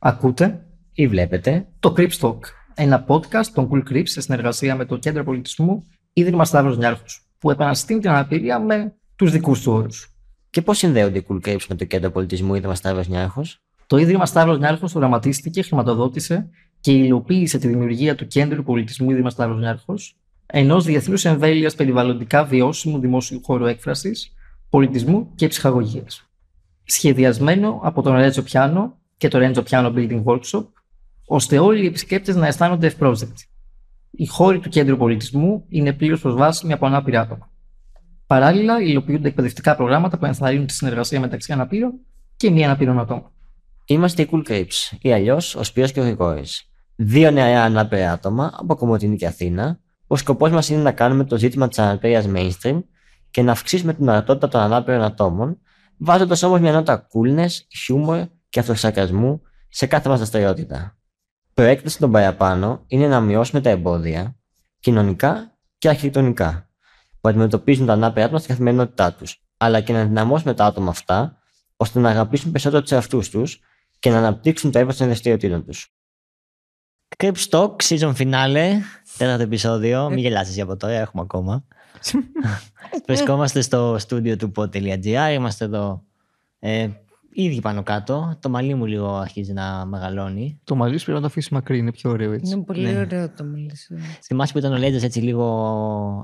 Ακούτε ή βλέπετε το Crips Talk, ένα podcast των Cool Crips σε συνεργασία με το Κέντρο Πολιτισμού Ίδρυμα Σταύρος Νιάρχος, που επαναστήνει την αναπηρία με τους δικούς του όρους. Και πώς συνδέονται οι Cool Crips με το Κέντρο Πολιτισμού Ίδρυμα Σταύρος Νιάρχος? Το Ίδρυμα Σταύρος Νιάρχος οραματίστηκε, χρηματοδότησε και υλοποίησε τη δημιουργία του Κέντρου Πολιτισμού Ίδρυμα Σταύρος Νιάρχος, ενός διεθνούς εμβέλειας περιβαλλοντικά βιώσιμου δημόσιου χώρου έκφρασης, πολιτισμού και ψυχαγωγίας. Σχεδιασμένο από τον Ρέτζο Πιάνο και το Renzo Piano Building Workshop, ώστε όλοι οι επισκέπτες να αισθάνονται ευπρόσδεκτοι. Οι χώροι του κέντρου πολιτισμού είναι πλήρως προσβάσιμοι από ανάπηρα άτομα. Παράλληλα, υλοποιούνται εκπαιδευτικά προγράμματα που ενθαρρύνουν τη συνεργασία μεταξύ αναπήρων και μη αναπήρων ατόμων. Είμαστε οι Cool Crips, ή αλλιώς ο Σπύρο και ο Γρηγόρη. Δύο νεαρά ανάπηρα άτομα από Κομωτινή και Αθήνα, ο σκοπός μας είναι να κάνουμε το ζήτημα της αναπηρία mainstream και να αυξήσουμε την ορατότητα των ανάπηρων ατόμων, βάζοντας όμως μια νότα coolness, humor και αυτοσαρκασμού σε κάθε μας δραστηριότητα. Προέκταση των παραπάνω είναι να μειώσουμε τα εμπόδια, κοινωνικά και αρχιτεκτονικά, που αντιμετωπίζουν τα ανάπηρα άτομα στην καθημερινότητά τους, αλλά και να ενδυναμώσουμε τα άτομα αυτά, ώστε να αγαπήσουν περισσότερο τους εαυτούς τους και να αναπτύξουν το ύψη των δραστηριοτήτων τους. Crip season finale, τέταρτο επεισόδιο. Μην γελάσεις για από τώρα, έχουμε ακόμα. Βρισκόμαστε στο στούντιο του pod.gr, είμαστε εδώ ε, Ήδη πάνω κάτω. Το μαλλί μου λίγο αρχίζει να μεγαλώνει. Το μαλλί σου πρέπει να το αφήσεις μακρύ, είναι πιο ωραίο έτσι. Είναι πολύ ναι. ωραίο το μαλλί σου. Θυμάσαι που ήταν ο Λέντζα έτσι λίγο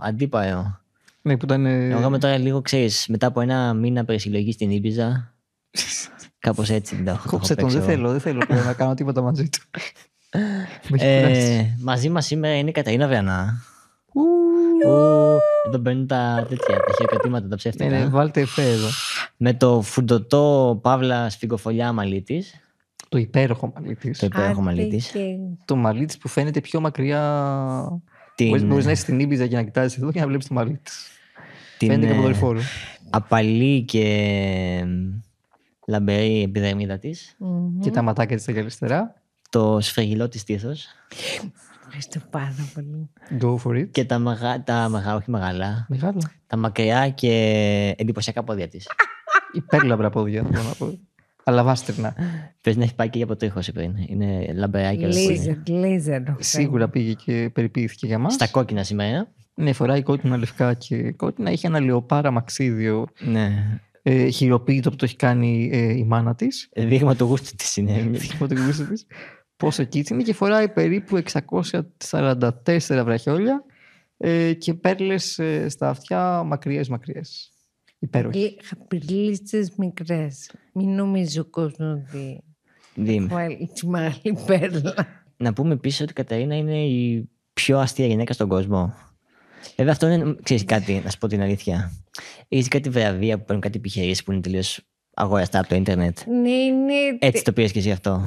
αντίπαρο. Ναι, που ήταν. Εγώ με τώρα λίγο ξέρεις, μετά από ένα μήνα περισυλλογή στην Ήπιζα, Κάπως έτσι το έχω. Κόψε τον, δεν θέλω, δεν θέλω να κάνω τίποτα μαζί του. Ε, μαζί μας σήμερα είναι η Καταρίνα Βιανά. Εδώ μπαίνουν τα τέτοια, τα χειροκροτήματα, τα ψεύτικα. Ναι, ναι βάλτε εφέ εδώ. Με το φουντωτό, παύλα Σφιγκοφολιά τη. Το υπέροχο μαλλίτη. Το υπέροχο μαλλίτη. Το που φαίνεται πιο μακριά. Την... Μπορείς να είσαι στην Ήμπιζα και να κοιτάζεις εδώ και να βλέπεις το τη. Την... Φαίνεται και από το ε, δορυφόρο. Απαλή και λαμπερή επιδερμίδα της. Mm-hmm. Και τα ματάκια της στα αριστερά. Το σφραγιλό της τείχο. Ευχαριστώ πάρα πολύ. Go for it. Και τα, μεγα, τα όχι μεγάλα. Μεγάλα. Τα μακριά και εντυπωσιακά πόδια της. Υπέρλαμπρα πόδια, θέλω να πω. Αλλά βάστερνα. Πε να έχει πάει και για τείχο πριν. Είναι λαμπερά και λαμπερά. λίζερ. Σίγουρα πήγε και περιποιήθηκε για μας. Στα κόκκινα σήμερα. Ναι, φοράει κόκκινα λευκά και κόκκινα. Είχε ένα λεωπάρα μαξίδιο. Ναι. Ε, χειροποίητο που το έχει κάνει ε, η μάνα της. Ε, δείγμα του γούστου της είναι. Δείγμα του γούστου της πόσο κίτσινη και φοράει περίπου 644 βραχιόλια ε, και πέρλες ε, στα αυτιά μακριές μακριές. Υπέροχη. Χαπηλίτσες μικρές. Μην νομίζει ο κόσμος ότι έχει τη μεγάλη πέρλα. Να πούμε επίσης ότι η Καταρίνα είναι η πιο αστεία γυναίκα στον κόσμο. Βέβαια αυτό είναι, ξέρεις κάτι, να σου πω την αλήθεια. Έχει κάτι βραβεία που παίρνουν κάτι επιχειρήσεις που είναι τελείως αγοραστά από το ίντερνετ. Έτσι το πήρες και εσύ αυτό.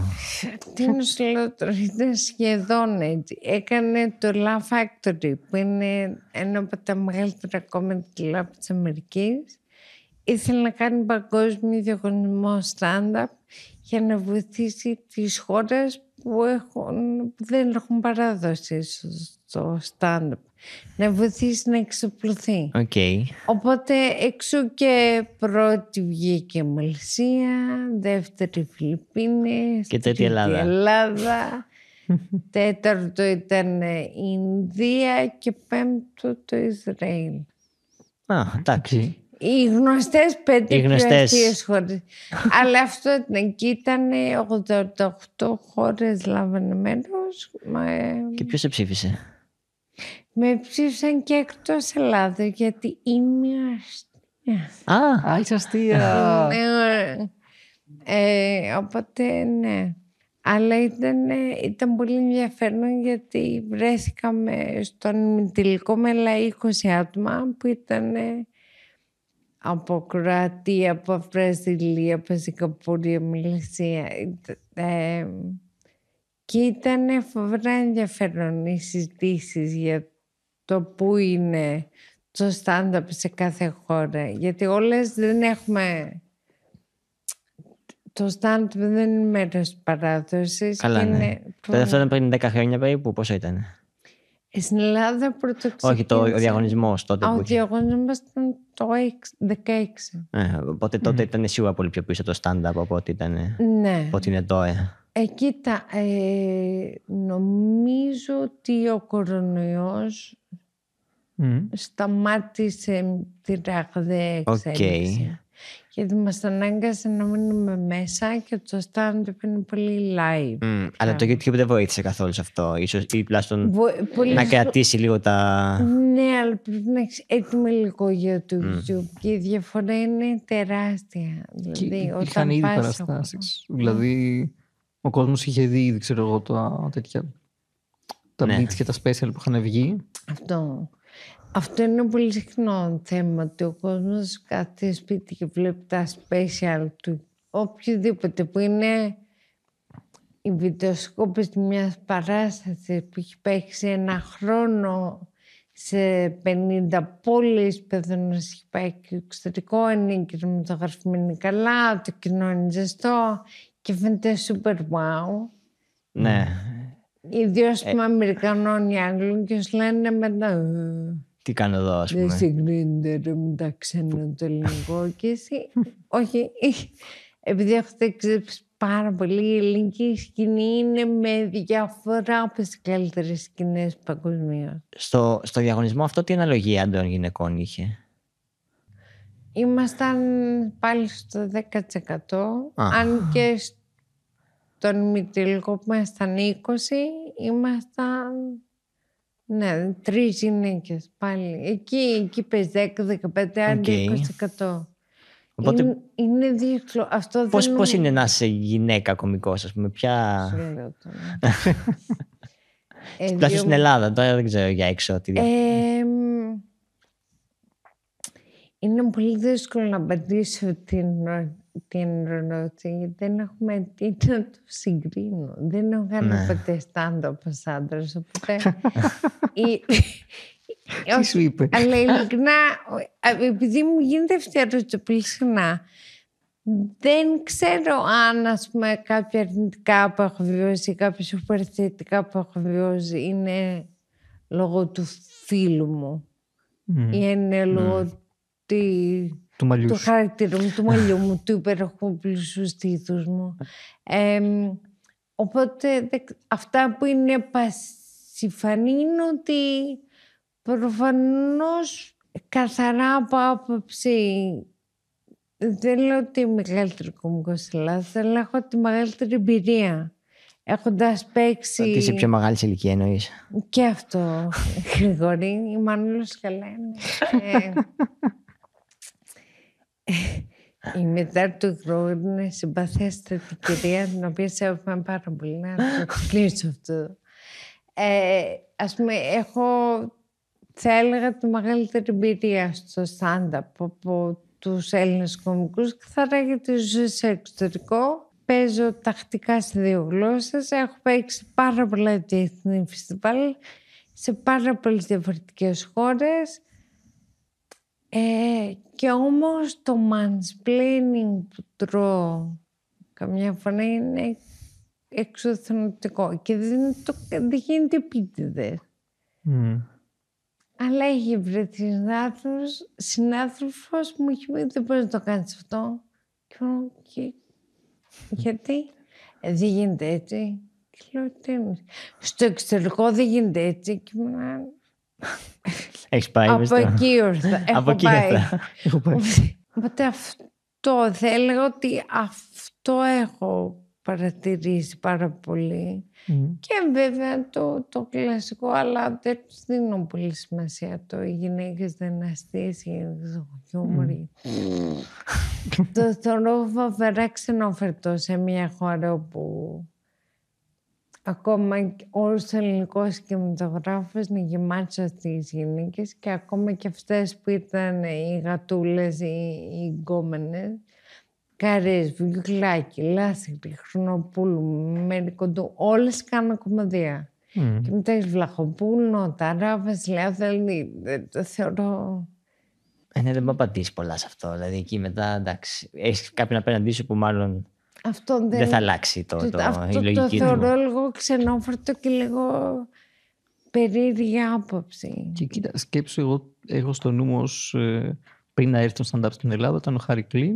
Τι να σου λέω τώρα, ήταν σχεδόν έτσι. Έκανε το La Factory που είναι ένα από τα μεγαλύτερα κόμματα λάπη της Αμερικής. Ήθελε να κάνει παγκόσμιο διαγωνισμό stand-up για να βοηθήσει τις χώρες που, δεν έχουν παράδοση στο στο stand-up. Να βοηθήσει να εξοπλωθεί. Οπότε έξω και πρώτη βγήκε Μαλσία, δεύτερη Φιλιππίνες. και τρίτη Ελλάδα. Ελλάδα τέταρτο ήταν η Ινδία και πέμπτο το Ισραήλ. Α, εντάξει. Οι γνωστές πέντε γνωστές. χώρε. Αλλά αυτό ήταν και ήταν 88 χώρε λάβανε μέρο. Και ποιος σε ψήφισε. Με ψήφισαν και εκτός Ελλάδα γιατί είμαι αστεία. Α, α, ε, οπότε, ναι. Αλλά ήταν, ε, ήταν πολύ ενδιαφέρον γιατί βρέθηκαμε στον τελικό με 20 άτομα που ήταν ε, από Κροατία, από Βραζιλία, από Σικαπούρια, Μιλισσία. Και ήταν φοβερά ενδιαφέρον οι συζητήσεις για το πού είναι το stand-up σε κάθε χώρα. Γιατί όλες δεν έχουμε... Το stand-up δεν είναι μέρος της παράδοσης. Καλά, ναι. Είναι... Τότε αυτό ήταν πριν 10 χρόνια περίπου. Πόσο ήταν. Ε, στην Ελλάδα πρώτο Όχι, το, ο διαγωνισμός τότε. ο διαγωνισμός ήταν το 16. Ε, οπότε τότε mm. Ναι. ήταν σίγουρα πολύ πιο πίσω το stand-up από ό,τι ήταν. Ναι. Από ό,τι είναι τώρα. Ε, κοίτα, ε, νομίζω ότι ο κορονοϊός σταμάτησε τη ραγδαία εξέλιξη. Okay. Γιατί μας ανάγκασε να μείνουμε μέσα και το stand-up είναι πολύ live. αλλά το YouTube δεν βοήθησε καθόλου σε αυτό. Ίσως ή τουλάχιστον να κρατήσει λίγο τα... Ναι, αλλά πρέπει να έχει έτοιμο υλικό για το YouTube. Και η διαφορά είναι τεράστια. Δηλαδή, και όταν είχαν ήδη παραστάσει. Δηλαδή ο κόσμος είχε δει ήδη, ξέρω εγώ, τα τέτοια. Τα ναι. και τα special που είχαν βγει. Αυτό. Αυτό είναι ένα πολύ συχνό θέμα ότι ο κόσμος κάθε σπίτι και βλέπει τα special του οποιοδήποτε που είναι η βιντεοσκόπηση μιας παράστασης που έχει παίξει ένα χρόνο σε 50 πόλει, παιδόν έχει πάει και εξωτερικό, είναι η είναι καλά, το κοινό είναι ζεστό και φαίνεται super wow. Ναι. Ιδίως ε... με Αμερικανών ή Άγγλων και σου λένε μετά. Τι κάνω εδώ, ας πούμε. Δεν συγκρίνεται με τα ξένα το ελληνικό. και εσύ, όχι, επειδή έχετε ξέψει πάρα πολύ. Η ελληνική σκηνή είναι με διαφορά από τις καλύτερες σκηνές παγκοσμίως. Στο, στο διαγωνισμό αυτό, τι αναλογία αντών γυναικών είχε. Ήμασταν πάλι στο 10%. Αν και στον τελικό που ήμασταν 20, ήμασταν ναι, τρεις γυναίκες πάλι. Εκεί, εκεί 10-15, okay. 20%. Οπότε, είναι, είναι δίκλο. Αυτό δεν πώς, είναι να είσαι γυναίκα κομικός, ας πούμε, ποια... λέω τώρα. Ε, στην Ελλάδα, τώρα δεν ξέρω για έξω τι ε, είναι πολύ δύσκολο να απαντήσω την, την ερώτηση, γιατί δεν έχουμε τι να το συγκρίνω. Δεν έχω κάνει ναι. ποτέ stand-up ως άντρας, οπότε Αλλά ειλικρινά, ε, επειδή μου γίνεται αυτή η ερώτηση πολύ συχνά, δεν ξέρω αν ας πούμε, κάποια αρνητικά που έχω βιώσει ή κάποια σούπερ που έχω βιώσει είναι λόγω του φίλου μου ή είναι λόγω ναι. τη... του, του χαρακτήρου μου, του μαλλιού μου, του υπεροχού πλουσιού στήθους μου. οπότε αυτά που είναι πασιφανή είναι ότι Προφανώς καθαρά από άποψη δεν λέω ότι είμαι μεγαλύτερη κομικό Ελλάδα, αλλά έχω τη μεγαλύτερη εμπειρία. Έχοντας παίξει. Ότι είσαι πιο μεγάλη ηλικία, εννοείς. Και αυτό, Γρηγορή. Η Μανούλα Σκαλένη ε, ε, Η μητέρα του Γρηγορή είναι συμπαθέστατη κυρία, την οποία σέβομαι πάρα πολύ. Να το κλείσω αυτό. Ε, ας πούμε, έχω θα έλεγα τη μεγαλύτερη εμπειρία στο stand-up από τους Έλληνες κομικούς καθαρά γιατί ζω σε εξωτερικό. Παίζω τακτικά σε δύο γλώσσες. Έχω παίξει πάρα πολλά διεθνή φεστιβάλ σε πάρα πολλές διαφορετικές χώρες. Ε, και όμως το mansplaining που τρώω καμιά φορά είναι εξωθενωτικό και δεν, το, δεν γίνεται επίτηδες. Mm. Αλλά έχει βρεθεί συνάδελφος, συνάδελφος μου έχει πει δεν μπορείς να το κάνεις αυτό. Και μου και... γιατί ε, δεν γίνεται έτσι. Και λέω είναι, Στο εξωτερικό δεν γίνεται έτσι. Και μου ε, Έχεις πάει Από εκεί ήρθα. Από εκεί ήρθα. Οπότε αυτό θα έλεγα ότι αυτό έχω παρατηρήσει πάρα πολύ. Mm. Και βέβαια το, το κλασικό, αλλά δεν τους δίνω πολύ σημασία το οι γυναίκες δεν αστείες, οι γυναίκες έχουν χιούμορ. το θεωρώ φοβερά ξενοφερτό σε μια χώρα όπου ακόμα όλος ο ελληνικός κινηματογράφος είναι γεμάτος οι γυναίκες και ακόμα και αυτές που ήταν οι γατούλες, οι, οι γκόμενες, Καρές, Βιουκλάκη, Λάσικλη, Χρονοπούλου, Μερικοντού, όλες κάνουν κομμωδία. Mm. Και μετά έχεις Βλαχοπούλου, Ταράβα, Λέω, Δεν το θεωρώ... Ε, ναι, δεν μου απαντήσεις πολλά σε αυτό. Δηλαδή εκεί μετά, εντάξει, έχεις κάποιον απέναντί σου που μάλλον αυτό δεν... δεν θα αλλάξει το, το, το, αυτό η λογική το θεωρώ λίγο ξενόφερτο και λίγο περίεργη άποψη. Και κοίτα, σκέψω εγώ, εγώ στο νου μου ως, ε, πριν να έρθω stand-up στην Ελλάδα, ήταν ο Χάρη Κλίν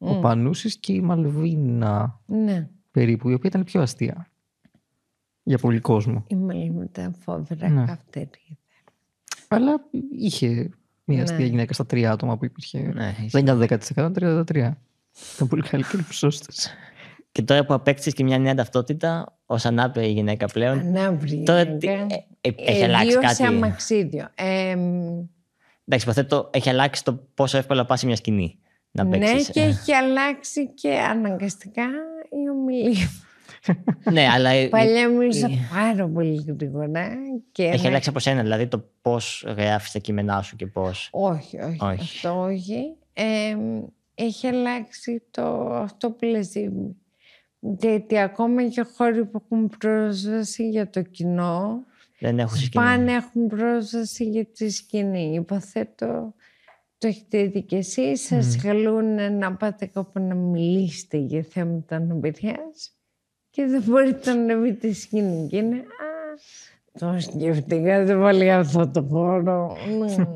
Mm. Ο Πανούσης και η Μαλβίνα. Ναι. Περίπου, η οποία ήταν πιο αστεία. Για πολύ κόσμο. Η Μαλβίνα ήταν φοβερά ναι. καυτερή. Αλλά είχε μια αστεία ναι. γυναίκα στα τρία άτομα που υπήρχε. Ναι, Δεν ήταν 10%, ήταν 33. Ήταν πολύ και ποσότητα. Και τώρα που απέκτησες και μια νέα ταυτότητα, ως ανάπηρη γυναίκα πλέον. Ανάπηρη. Τώρα ε, έχει ε, αλλάξει ε, κάτι. Έχει αμαξίδιο. Ε, Εντάξει, υποθέτω έχει αλλάξει το πόσο εύκολα πας μια σκηνή. Ναι, και ε. έχει αλλάξει και αναγκαστικά η ομιλία ναι, αλλά... Παλιά μίλησα πάρα πολύ γρήγορα. Και Έχει αλλάξει από σένα, δηλαδή το πώς γράφεις τα κείμενά σου και πώς. Όχι, όχι, όχι. Αυτό όχι. έχει αλλάξει το, αυτό που λες γιατί ακόμα και χώροι που έχουν πρόσβαση για το κοινό δεν έχουν σκηνή. έχουν πρόσβαση για τη σκηνή. Υποθέτω το έχετε δει και εσείς, σας χαλούν mm. καλούν να πάτε κάπου να μιλήσετε για θέματα νομπηριάς και δεν μπορείτε να τη σκηνή και είναι «Α, το σκεφτήκατε πολύ αυτό το χώρο». Ναι.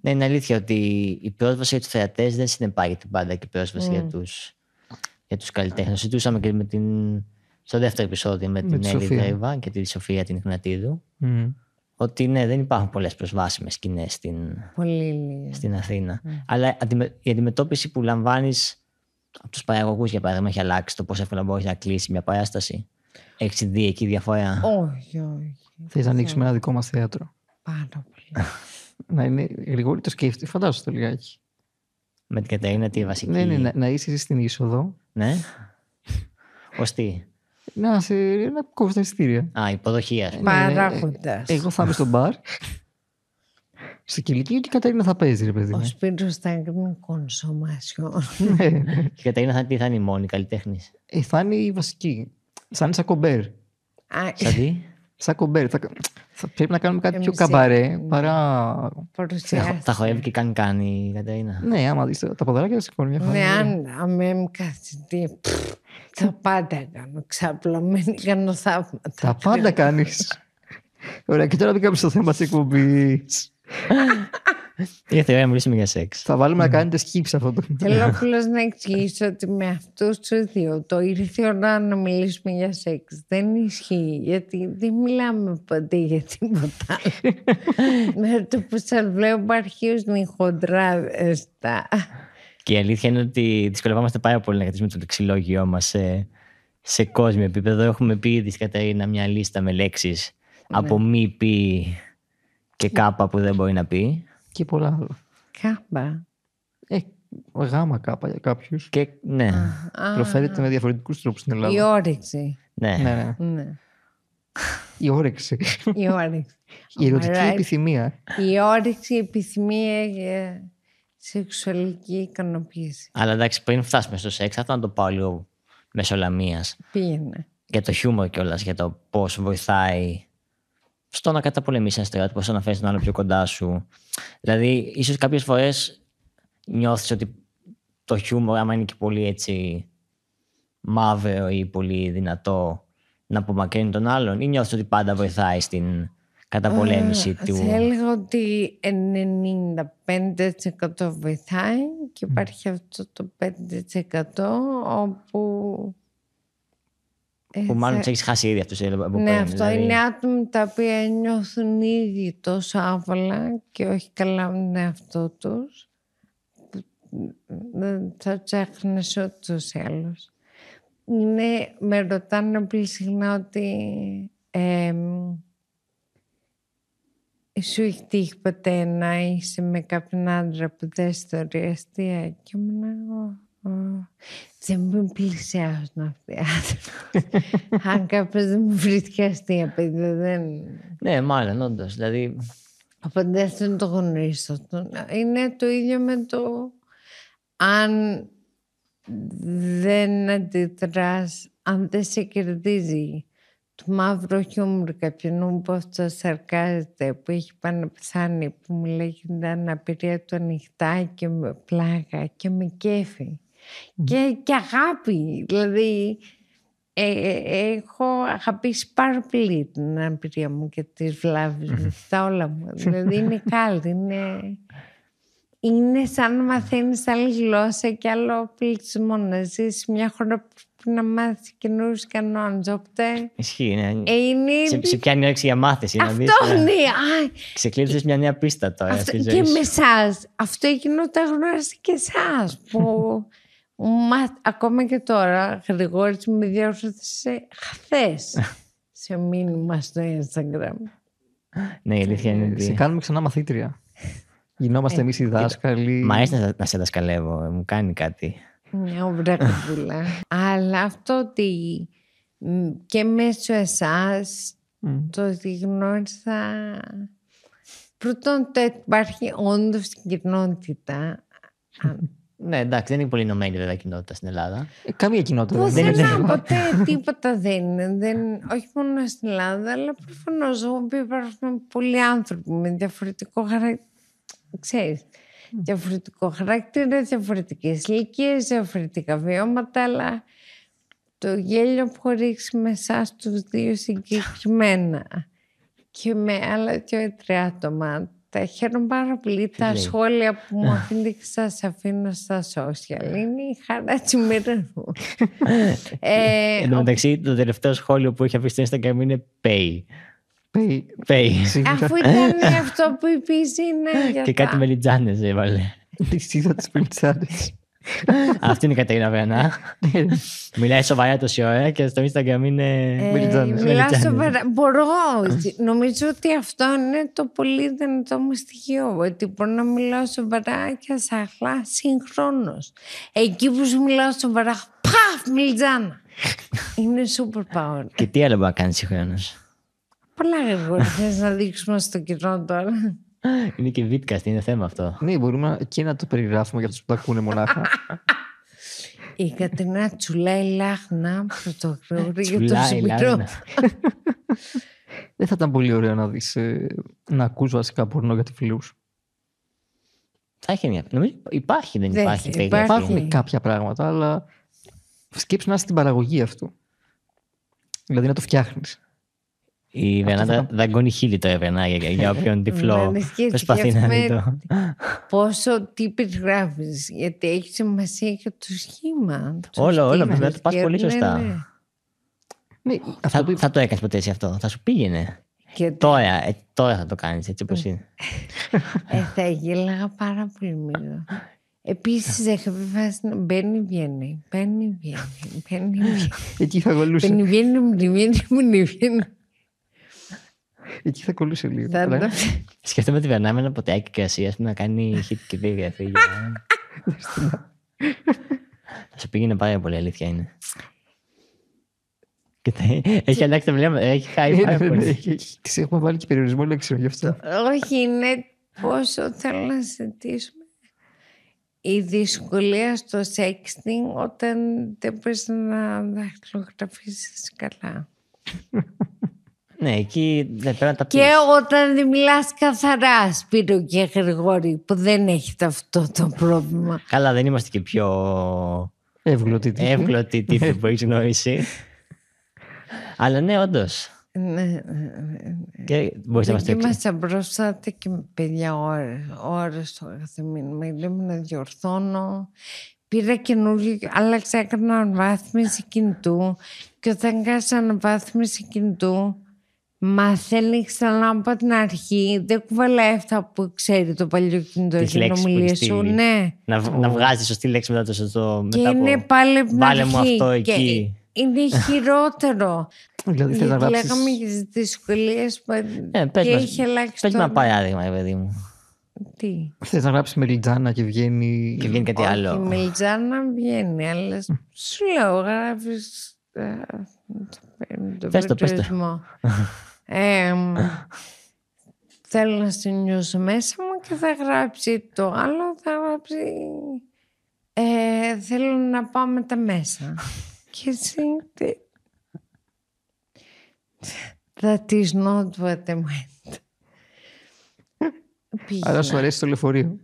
ναι, είναι αλήθεια ότι η πρόσβαση για τους θεατές δεν συνεπάγεται πάντα και η πρόσβαση για ναι. τους, για τους και με την, στο δεύτερο επεισόδιο με, με την Έλλη Δρέβα και τη Σοφία την Ιχνατίδου. Mm ότι ναι, δεν υπάρχουν πολλές προσβάσιμες σκηνές στην, Πολύ στην Αθήνα. Mm. Αλλά η αντιμετώπιση που λαμβάνεις από τους παραγωγούς, για παράδειγμα, έχει αλλάξει το πόσο εύκολα μπορείς να κλείσει μια παράσταση. Έχεις δει εκεί διαφορά. Όχι, όχι. Θες να ανοίξουμε ένα δικό μας θέατρο. Πάρα πολύ. να είναι γρηγόρη το σκέφτη, φαντάζομαι το λιγάκι. Με την Κατερίνα τη βασική. Ναι, ναι, ναι να, είσαι στην είσοδο. Ναι. Ως τι να, σε, να κόβεις τα εισιτήρια. Α, υποδοχή, Παράγοντας. Ε, ε, Εγώ θα είμαι στο μπαρ. Στη κυλική και η Κατερίνα θα παίζει, ρε παιδί. Ο Σπύρος θα είναι κονσομάσιο. Και ναι. η Κατερίνα θα, τι θα είναι η μόνη καλλιτέχνης. Ε, θα είναι η βασική. Σαν σακομπέρ. σαν τι. Σαν κομπέρι. Θα, πρέπει να κάνουμε κάτι πιο καμπαρέ παρά. Τα χορεύει και καν κάνει η Κατερίνα. Ναι, άμα δεις τα ποδαράκια θα συμφωνεί μια Ναι, αν αμέμ καθιστεί. Τα πάντα κάνω. Ξαπλωμένη κάνω θαύματα. Τα πάντα κάνεις. Ωραία, και τώρα μπήκαμε στο θέμα της εκπομπής. Ήρθε η ώρα να μιλήσουμε για σεξ. Θα βάλουμε να κάνετε σκύψη αυτό το Θέλω απλώς να εξηγήσω ότι με αυτούς τους δύο το ήρθε η ώρα να μιλήσουμε για σεξ. Δεν ισχύει, γιατί δεν μιλάμε ποτέ για τίποτα. με το που σας βλέπω αρχίζουν οι ε, Και η αλήθεια είναι ότι δυσκολευόμαστε πάρα πολύ να κρατήσουμε το λεξιλόγιο μας σε, σε κόσμιο επίπεδο. Έχουμε πει ήδη στην Καταρίνα μια λίστα με λέξεις ναι. από μη πει και κάπα που δεν μπορεί να πει και πολλά άλλα. Κάμπα. Ε, γάμα κάπα για κάποιους. Και ναι. Προφέρεται με διαφορετικούς τρόπους στην Ελλάδα. Η όρεξη. Ναι. ναι. ναι. Η όρεξη. Η όρεξη. Η ερωτική επιθυμία. Η όρεξη, η επιθυμία για σεξουαλική ικανοποίηση. Αλλά εντάξει, πριν φτάσουμε στο σεξ, θα να το πάω λίγο μεσολαμίας. Πήγαινε. Για το χιούμορ κιόλας, για το πώς βοηθάει στο να καταπολεμήσεις ένα στερεότυπο, στο να φέρει τον άλλο πιο κοντά σου. Δηλαδή, ίσως κάποιες φορές νιώθεις ότι το χιούμορ, άμα είναι και πολύ έτσι μαύρο ή πολύ δυνατό, να απομακρύνει τον άλλον, ή νιώθεις ότι πάντα βοηθάει στην καταπολέμηση του. Θα έλεγα ότι 95% βοηθάει και υπάρχει αυτό το 5% όπου ε, που μάλλον τους έχεις χάσει ήδη αυτούς ε, από Ναι, αυτό δηλαδή. είναι άτομα τα οποία νιώθουν ήδη τόσο άβολα και όχι καλά με τον εαυτό τους. Δεν θα του ούτε ούτως ή άλλως. Ναι, με ρωτάνε πολύ συχνά ότι σου έχει τύχει ποτέ να είσαι με κάποιον άντρα που δεν ιστορία αστεία και ήμουν εγώ. Δεν μου πλησιάζουν αυτοί οι άνθρωποι. Αν κάποιος δεν μου βρίσκει αστεία, παιδί, δεν. Ναι, μάλλον, όντως. Δηλαδή... Οπότε δεν το γνωρίσω. Είναι το ίδιο με το αν δεν αντιδράς, αν δεν σε κερδίζει το μαύρο χιούμορ κάποιον που αυτό σαρκάζεται, που έχει πάνω που μου λέει την αναπηρία του ανοιχτά και με πλάκα και με κέφι και, αγάπη. Δηλαδή, ε, ε, έχω αγαπήσει πάρα πολύ την αναπηρία μου και τις βλάβες μου, τα όλα μου. δηλαδή, είναι κάτι, είναι... Είναι σαν να μαθαίνεις άλλη γλώσσα και άλλο πληθυσμό να ζεις μια χώρα που να μάθεις καινούριους κανόνες. Οπότε... Ισχύει, ναι. Ε, είναι... Σε, σε πιάνει όρεξη για μάθηση. Αυτό, να δεις, ναι, μια νέα πίστα τώρα. Αυτό, και με εσάς. Αυτό έγινε όταν γνώρισα και εσάς. που ακόμα και τώρα, Γρηγόρης με διόρθωσε χθες σε μήνυμα στο Instagram. Ναι, η αλήθεια είναι ότι... Σε κάνουμε ξανά μαθήτρια. Γινόμαστε ε, εμείς οι δάσκαλοι. Μ' αρέσει να, σε δασκαλεύω, μου κάνει κάτι. Ναι, ομπρακοβούλα. Αλλά αυτό ότι και μέσω εσά το γνώρισα. Πρώτον, το υπάρχει όντως κοινότητα. Ναι, εντάξει, δεν είναι πολύ ενωμένη βέβαια κοινότητα στην Ελλάδα. Ε, καμία κοινότητα δεν είναι. Δεν ποτέ τίποτα δεν είναι. Δεν, όχι μόνο στην Ελλάδα, αλλά προφανώς υπάρχουν πολλοί άνθρωποι με διαφορετικό χαρακτήρα. Ξέρεις, διαφορετικό χαρακτήρα, διαφορετικές ηλικίες, διαφορετικά βιώματα, αλλά το γέλιο που έχω ρίξει με εσάς τους δύο συγκεκριμένα και με άλλα δύο-τρία άτομα τα χαίρομαι πάρα πολύ. τα λέει. σχόλια που μου αφήνετε και σας αφήνω στα social. Είναι η χαρά της ημέρας μου. ε, Εν τω μεταξύ, το τελευταίο σχόλιο που έχει αφήσει στο Instagram είναι pay. Pay. Αφού ήταν αυτό που είπε η Ζήνα. Και κάτι λιτζάνες έβαλε. Τι είδα τις μελιτζάνε. Αυτή είναι η Κατερίνα Βένα. Ναι. Μιλάει σοβαρά τόση ώρα και στο Instagram είναι. Ε, μιλάω σοβαρά. Μπορώ. Νομίζω ότι αυτό είναι το πολύ δυνατό μου στοιχείο. Ότι μπορώ να μιλάω σοβαρά και ασαχλά συγχρόνως. Εκεί που σου μιλάω σοβαρά, παφ, μιλτζάνα. Είναι super power. Και τι άλλο μπορεί να κάνεις συγχρόνως. Πολλά γρήγορα. Θες να δείξουμε στο κοινό τώρα. Είναι και βίτκαστ, είναι θέμα αυτό. Ναι, μπορούμε και να το περιγράφουμε για αυτού που τα ακούνε μονάχα. Η Κατρινά τσουλάει λάχνα προ για το Δεν θα ήταν πολύ ωραίο να δεις, ε, να ακούς βασικά πορνό για τη Θα έχει μια... Νομίζω υπάρχει, δεν, δεν υπάρχει. υπάρχει. Υπάρχουν κάποια πράγματα, αλλά σκέψου να είσαι στην παραγωγή αυτού. Δηλαδή να το φτιάχνεις. Η Βενά δαγκώνει χείλη το Εβενά για όποιον τυφλό προσπαθεί ναι, ναι, να δει το. Πόσο τι περιγράφει, γιατί έχει σημασία και το σχήμα. Όλο, όλο. Πρέπει να το πας πολύ σωστά. Ναι, θα το έκανες ποτέ εσύ αυτό, θα σου πήγαινε. Και... Τώρα, ε, τώρα θα το κάνεις έτσι όπως είναι. Ε, θα γέλαγα πάρα πολύ μίλω. Επίσης έχω φάσει να μπαίνει βγαίνει, μπαίνει βγαίνει, μπαίνει βγαίνει. Εκεί θα γολούσε. Μπαίνει βγαίνει, μπαίνει βγαίνει, μπαίνει βγαίνει. Εκεί θα κολλούσε λίγο. Θα... ότι Σκέφτομαι τη Βερνάμε ένα κρασί α να κάνει χιτ και δίγα. Θα σου πήγαινε πάρα πολύ, αλήθεια είναι. Έχει αλλάξει τα μιλιά, έχει χάει ναι, ναι, πάρα ναι, πολύ. έχουμε βάλει και περιορισμό λέξεων γι' αυτό. Όχι, είναι πόσο θέλω να συζητήσουμε. Η δυσκολία στο sexting όταν δεν μπορείς να δαχτυλογραφήσεις καλά. Ναι, εκεί δεν πρέπει να τα πεις. Και όταν μιλάς καθαρά, Σπύρο και Γρηγόρη, που δεν έχετε αυτό το πρόβλημα. Καλά, δεν είμαστε και πιο. Εύγλωτοι τύποι. τι τύποι που έχεις γνωρίσει. Αλλά ναι, όντως. Ναι, ναι, Και μπορείς να μας το μπροστά και με παιδιά ώρες. το κάθε μήνυμα. Λέμε να διορθώνω. Πήρα καινούργιο, άλλαξα, έκανα αναβάθμιση κινητού. Και όταν κάνεις αναβάθμιση κινητού, Μα θέλει ξανά από την αρχή. Δεν κουβαλάει αυτά που ξέρει το παλιό κινητό για να μιλήσουν. Ναι. Να, oh. να βγάζει σωστή λέξη μετά το σωστό. Και μετά είναι από... πάλι από την Βάλε αρχή. μου αυτό εκεί. Και είναι χειρότερο. Δηλαδή, θέλει να γράψεις... Λέγαμε για τις δυσκολίες που ε, και μας, έχει αλλάξει. να ένα παράδειγμα, παιδί μου. Τι. Θες να γράψεις μελιτζάνα και βγαίνει. Και βγαίνει κάτι Όχι, άλλο. Η μελιτζάνα βγαίνει, αλλά σου λέω, γράφεις. Ε, το, το, το, το, θέλω να σε νιώσω μέσα μου και θα γράψει το άλλο, θα γράψει... Ε, θέλω να με τα μέσα. και εσύ... That is not what Αλλά σου αρέσει το λεωφορείο.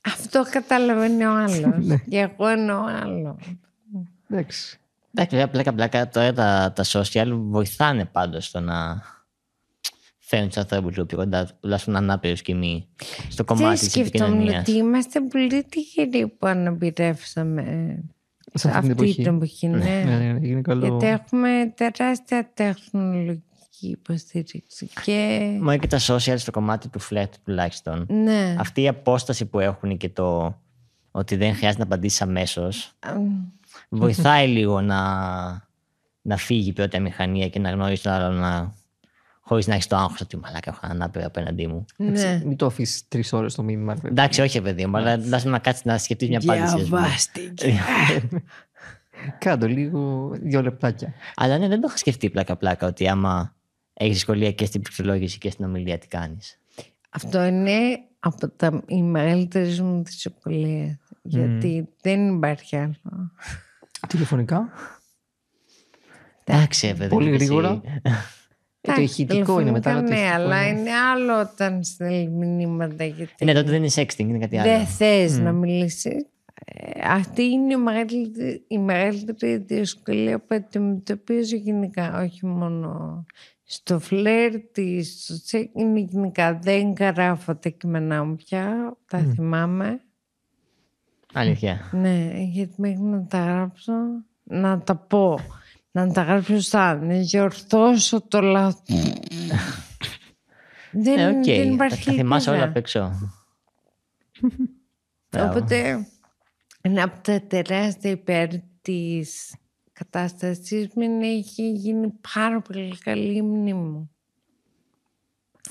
Αυτό καταλαβαίνει ο άλλος. Ναι. και εγώ εννοώ άλλο. Εντάξει. Εντάξει, πλάκα πλάκα τώρα τα, τα social βοηθάνε πάντως στο να φέρνουν του ανθρώπου λίγο πιο κοντά, τουλάχιστον ανάπηρου και μη στο κομμάτι τη Τι Σκεφτόμουν ότι είμαστε πολύ τυχεροί που αναπηρεύσαμε σε αυτή την εποχή. εποχή ναι. Ναι, ναι, ναι καλό. Γιατί έχουμε τεράστια τεχνολογική υποστήριξη. Και... Μα και τα social στο κομμάτι του φλερτ τουλάχιστον. Ναι. Αυτή η απόσταση που έχουν και το ότι δεν χρειάζεται να απαντήσεις αμέσως βοηθάει λίγο να, να φύγει η πρώτη μηχανία και να γνωρίζει τον άλλον να... χωρίς να έχεις το άγχος ότι μαλάκα έχω να πει απέναντί μου. Ναι. Μην το αφήσεις τρεις ώρες το μήνυμα. Εντάξει, όχι, παιδί μου, αλλά να, να κάτσεις να σκεφτείς μια απάντηση. Διαβάστηκε. Κάντο λίγο, δύο λεπτάκια. Αλλά ναι, δεν το είχα σκεφτεί πλάκα-πλάκα ότι άμα έχεις δυσκολία και στην ψυχολόγηση και στην ομιλία, τι κάνεις. Αυτό είναι από τα, οι μεγαλύτερες μου δυσκολίες. Γιατί δεν υπάρχει άλλο. Τηλεφωνικά. Εντάξει, ε, βέβαια. Πολύ γρήγορα. Ε, το ηχητικό είναι μετά. Ναι, αλλά είναι άλλο όταν στέλνει μηνύματα. Γιατί... Ε, ναι, τότε δεν είναι sexting, είναι κάτι άλλο. Δεν θε να μιλήσει. Αυτή είναι η μεγαλύτερη, μεγαλύτερη δυσκολία που αντιμετωπίζω γενικά, όχι μόνο στο φλερτ, στο τσεκ, είναι γενικά. Δεν γράφω τα κείμενά μου πια, τα θυμάμαι. Αλήθεια. Ναι, γιατί μέχρι να τα γράψω, να τα πω. Να τα γράψω σωστά, να γιορτώσω το λάθος. Ε, δεν, ε, okay. δεν υπάρχει. Θα θυμάσαι όλα απ' έξω. Οπότε, ένα από τα τεράστια υπέρ της κατάστασης μου έχει γίνει πάρα πολύ καλή μνήμη μου.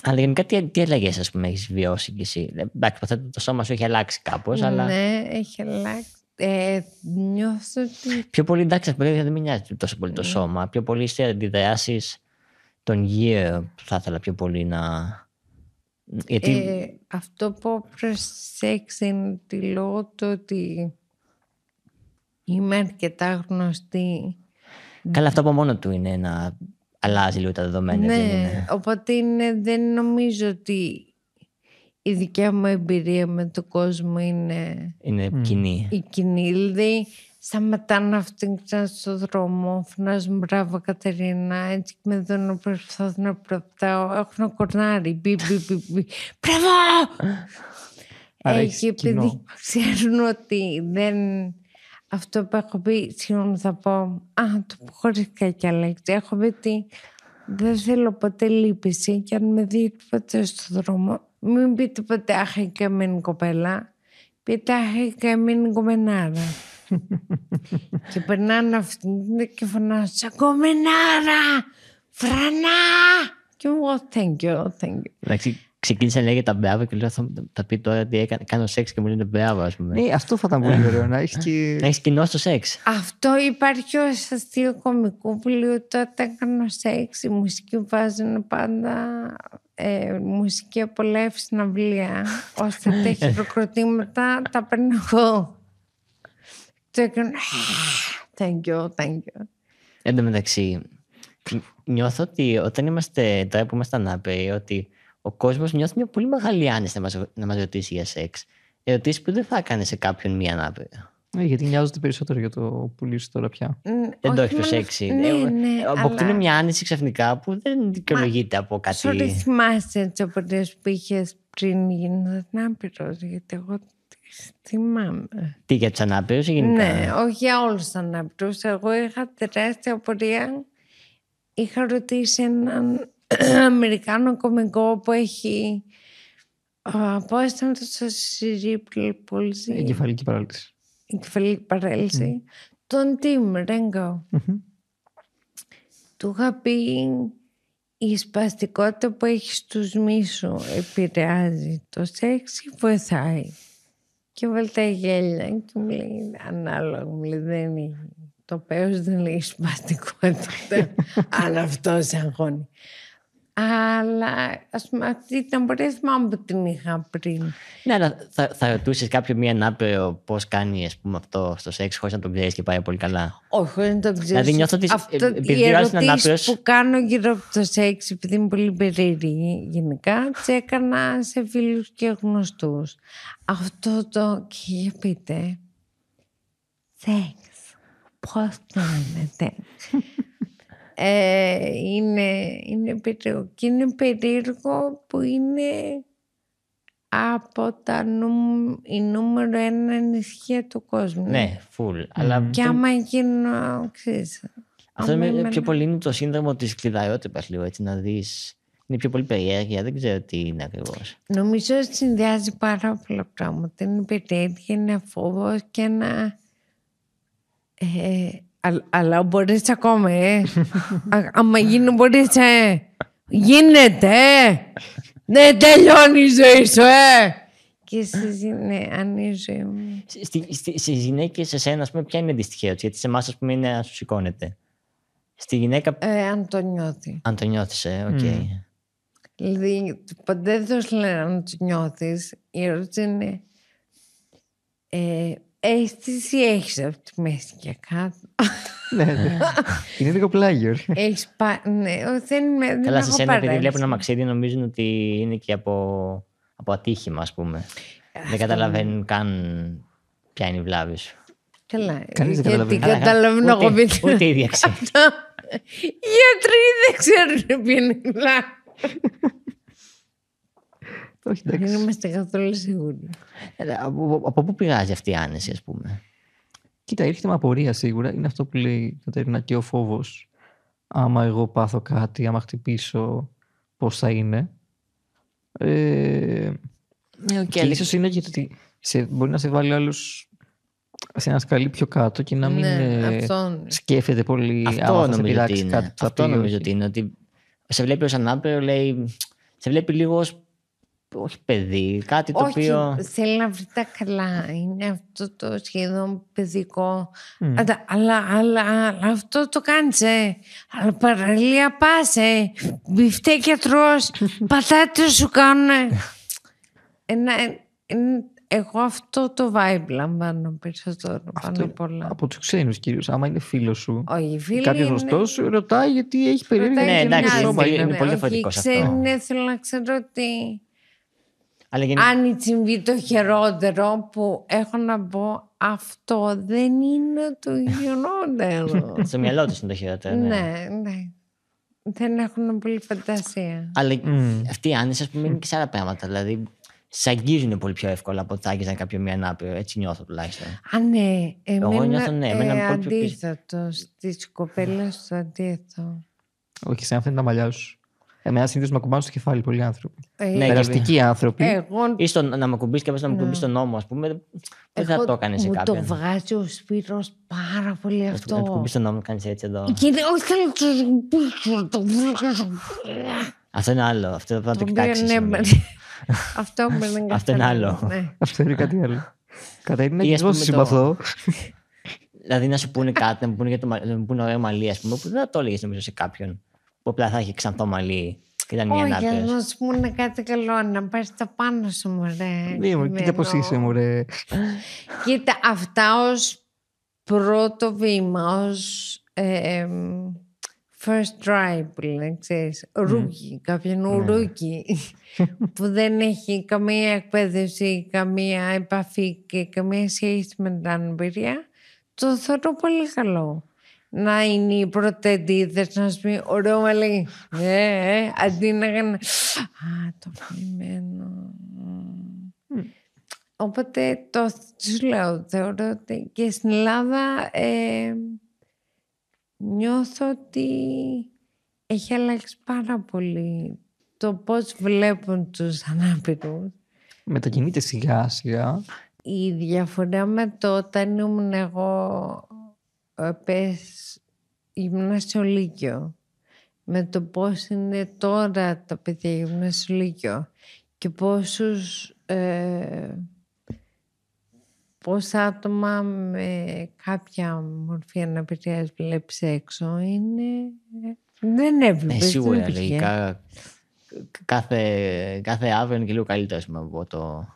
Αλλά γενικά τι, τι αλλαγές, ας πούμε, έχεις βιώσει κι εσύ. Ε, εντάξει, το σώμα σου έχει αλλάξει κάπως, αλλά. Ναι, έχει αλλάξει. Ε, νιώθω ότι. Πιο πολύ εντάξει, παιδιά δεν με νοιάζει τόσο πολύ το ναι. σώμα. Πιο πολύ είστε αντιδράσει των γύρο, που θα ήθελα πιο πολύ να. Γιατί... Ε, αυτό που προσέξα είναι ότι λόγω του ότι είμαι αρκετά γνωστή. Καλά, αυτό από μόνο του είναι ένα αλλάζει λίγο τα δεδομένα. Ναι, είναι. οπότε είναι, δεν νομίζω ότι η δικιά μου εμπειρία με τον κόσμο είναι... Είναι mm. κοινή. Η κοινή, δηλαδή σταματάνε αυτήν στον δρόμο, φωνάζουν μπράβο Κατερίνα, έτσι με εδώ να προσπαθώ να προπτάω, έχουν κορνάρι, μπι μπι μπι μπι, μπράβο! Ε, Έχεις επειδή ξέρουν ότι δεν αυτό που έχω πει, συγγνώμη θα πω, α, το πω χωρίς κακιά λέξη, έχω πει ότι δεν θέλω ποτέ λύπηση και αν με δείτε ποτέ στον δρόμο, μην πείτε ποτέ αχ, και μείνει κοπέλα, πείτε αχ, και μείνει κομμενάρα. και περνάνε αυτήν και σαν κομμενάρα, φρανά! Και εγώ, thank you, thank you. Ξεκίνησε να τα μπράβο και λέω θα, πει τώρα ότι κάνω σεξ και μου λένε μπράβο, ας πούμε. Ναι, αυτό θα ήταν πολύ ωραίο να έχεις ναι. και. Να έχεις κοινό στο σεξ. Αυτό υπάρχει ως αστείο κομικού πλοίου. Τότε έκανα σεξ. Η μουσική βάζουν πάντα ε, μουσική από στην αυλία. ώστε τα χειροκροτήματα τα παίρνω εγώ. Το έκανα. Thank you, thank you. Εν τω μεταξύ, νιώθω ότι όταν είμαστε τώρα που είμαστε ανάπηροι, ότι ο κόσμος νιώθει μια πολύ μεγάλη άνεση να μας ρωτήσει για σεξ. Ερωτήσεις που δεν θα έκανε σε κάποιον μία ανάπηρα. Ναι, γιατί νοιάζονται περισσότερο για το πουλί τώρα πια. δεν το έχεις προσέξει. Αποκτούν μια άνεση ξαφνικά που δεν δικαιολογείται από κάτι. Σου δεν θυμάσαι τι απορίε που είχες πριν γίνει ανάπηρος, γιατί εγώ θυμάμαι. Τι για τους ανάπηρους ή γενικά. Ναι, όχι για όλους τους ανάπηρους. Εγώ είχα τεράστια απορία. Είχα ρωτήσει έναν Αμερικάνο κομικό που έχει. Πώς ήταν το Σιρίπλ Πόλση. Εγκεφαλική παράλυση. Εγκεφαλική παράλυση. Τον Τιμ Ρέγκο. Του είχα πει η σπαστικότητα που έχεις στους μίσου επηρεάζει το σεξ ή βοηθάει. Και βάλει γέλια και μου λέει ανάλογα, μου λέει δεν Το πέος δεν λέει σπαστικότητα, αλλά αυτό σε αγώνει. Αλλά ας πούμε, αυτή ήταν θυμάμαι που την είχα πριν. Ναι, αλλά θα, θα ρωτούσες κάποιον μία ανάπηρο πώς κάνει ας πούμε, αυτό στο σεξ χωρίς να τον ξέρεις και πάει πολύ καλά. Όχι, χωρίς να τον ξέρει. Δηλαδή νιώθω ότι επειδή είναι ανάπηρο. που κάνω γύρω από το σεξ, επειδή είμαι πολύ περίεργη γενικά, τις έκανα σε φίλους και γνωστούς. Αυτό το. Και για πείτε. Σεξ. Πώς το λέτε. Ε, είναι, είναι περίεργο. Και είναι περίεργο που είναι από τα νούμ η νούμερο ένα ανησυχία του κόσμου. Ναι, φουλ. Αλλά... Και άμα γίνω, ξέρεις... Αυτό είναι εμένα... πιο πολύ είναι το σύνδρομο της κλειδαιότητας λίγο, έτσι, να δεις... Είναι πιο πολύ περιέργεια, δεν ξέρω τι είναι ακριβώς. Νομίζω ότι συνδυάζει πάρα πολλά πράγματα. Είναι περιέργεια, είναι φόβος και ένα. Ε, αλλά μπορείς ακόμα ε. Άμα γίνει μπορείς, ε. Γίνεται, ε. Δεν ναι, τελειώνει η ζωή σου, ε. Και στις γυναίκες, μου. Στι γυναίκε, σε σένα, πούμε, ποια είναι δυστυχία τους, γιατί σε εμάς, ας πούμε, είναι να σου σηκώνεται. Στη γυναίκα... Ε, αν το νιώθει. Αν το νιώθεις, ε, οκ. Ναι. Δηλαδή, ποτέ δεν σου λένε αν το νιώθεις. Η ερώτηση είναι... Ε, αίσθηση έχει από τη μέση και κάτω. ναι, ναι. Είναι λίγο πλάγιο. Έχεις πα... Ναι, δεν, δεν Καλά, σε σένα, επειδή βλέπουν ένα μαξίδι, νομίζουν ότι είναι και από, από ατύχημα, ας πούμε. Ε, δεν καταλαβαίνουν καν ποια είναι η βλάβη σου. Καλά. Κανείς δεν καταλαβαίνει. Δεν καταλαβαίνω εγώ ούτε, ούτε ίδια ξέρει. Οι γιατροί δεν ξέρουν ποια είναι η βλάβη. Όχι, Δεν είμαστε καθόλου σίγουροι. Ε, από, από πού πηγάζει αυτή η άνεση, ας που λέει η Κατερίνα και ο φόβος. Άμα εγώ πάθω κάτι, άμα χτυπήσω, πώς θα είναι. Ε, okay. Ε, και ίσως είναι γιατί σε, μπορεί να σε βάλει άλλους σε ένα σκαλί πιο κάτω και να ναι, μην ναι, σκέφτεται πολύ αυτό να Αυτό νομίζω ότι είναι. Ότι σε βλέπει ως ανάπηρο, λέει, σε βλέπει λίγο ως όχι παιδί, κάτι το όχι, οποίο... θέλει να βρει τα καλά. Είναι αυτό το σχεδόν παιδικό. Αλλά, αλλά, αυτό το κάνεις, ε. Αλλά παραλία πας, ε. Μπιφτέκια τρως, πατάτες σου κάνουν. Ε, εγώ αυτό το vibe λαμβάνω περισσότερο πάνω από. όλα. Από τους ξένους κυρίως. Άμα είναι φίλος σου. Όχι, φίλο. Κάποιο γνωστός σου ρωτάει γιατί έχεις περίεργη... Ναι, εντάξει, είναι, πολύ διαφορετικό αυτό. Ξένοι, θέλω να ξέρω ότι αλλά Αν συμβεί το χειρότερο που έχω να πω, αυτό δεν είναι το χειρότερο. Στο μυαλό τους είναι το χειρότερο. Ναι. ναι, ναι. Δεν έχουν πολύ φαντασία. Αλλά mm. αυτή η άνεση, ας πούμε, είναι και σε άλλα πράγματα. Δηλαδή, σε αγγίζουν πολύ πιο εύκολα από ότι άγγιζαν κάποιο μία ανάπηρο. Έτσι νιώθω τουλάχιστον. Α, ναι. Εμένα, Εγώ νιώθω ναι. Εμένα ε, αντίθετο. Στις κοπέλες το αντίθετο. Όχι, σε αυτήν τα μαλλιά σου. Εμένα συνήθως με ακουμπάνε στο κεφάλι πολλοί άνθρωποι. Ε, ναι, ναι. Περαστικοί ε, άνθρωποι. Εγώ... Ή στο, να με κουμπίσει και μέσα να με κουμπίσει ναι. τον νόμο, ας πούμε. Δεν θα το έκανες σε κάποιον. το βγάζει ο Σπύρος πάρα πολύ αυτό. Να με κουμπίσει τον νόμο, κάνεις έτσι εδώ. Και όχι, θέλω να κουμπίσω, το βγάζω. Αυτό είναι άλλο. Αυτό θα το κοιτάξει. Ναι, αυτό Αυτό είναι άλλο. Αυτό είναι κάτι άλλο. Κατά είναι ακριβώ συμπαθώ. Δηλαδή να σου πούνε κάτι, να μου πούνε για το μαλλί, ας πούμε, που δεν θα το έλεγες νομίζω σε κάποιον που απλά θα έχει ξανθό μαλλί. Και ήταν μια Όχι, να σου πούνε κάτι καλό, να πάρει τα πάνω σου, μωρέ. Ναι, κοίτα πώς είσαι, μωρέ. κοίτα, αυτά ως πρώτο βήμα, ως ε, first try που λένε, ξέρεις, ναι. ρούκι, κάποιον ναι. ρούκι που δεν έχει καμία εκπαίδευση, καμία επαφή και καμία σχέση με την ανεμπειρία, το θεωρώ πολύ καλό. Να να είναι να σου σου mir ορόμαλη. Ναι, αντί να κάνει... Α, το πειμένο. Οπότε το σου λέω, θεωρώ ότι και στην Ελλάδα ε, νιώθω ότι έχει αλλάξει πάρα πολύ το πώς βλέπουν τους ανάπηρους. Μετακινείται σιγά σιγά. Η διαφορά με το όταν ήμουν εγώ ε, πες γυμνά στο με το πώς είναι τώρα τα παιδιά γυμνά στο Λύκειο και πόσους ε, πόσα άτομα με κάποια μορφή αναπηρίας βλέπεις έξω είναι... Δεν έβλεπες. Ναι, σίγουρα Κάθε, κάθε άβεν και λίγο καλύτερα από το...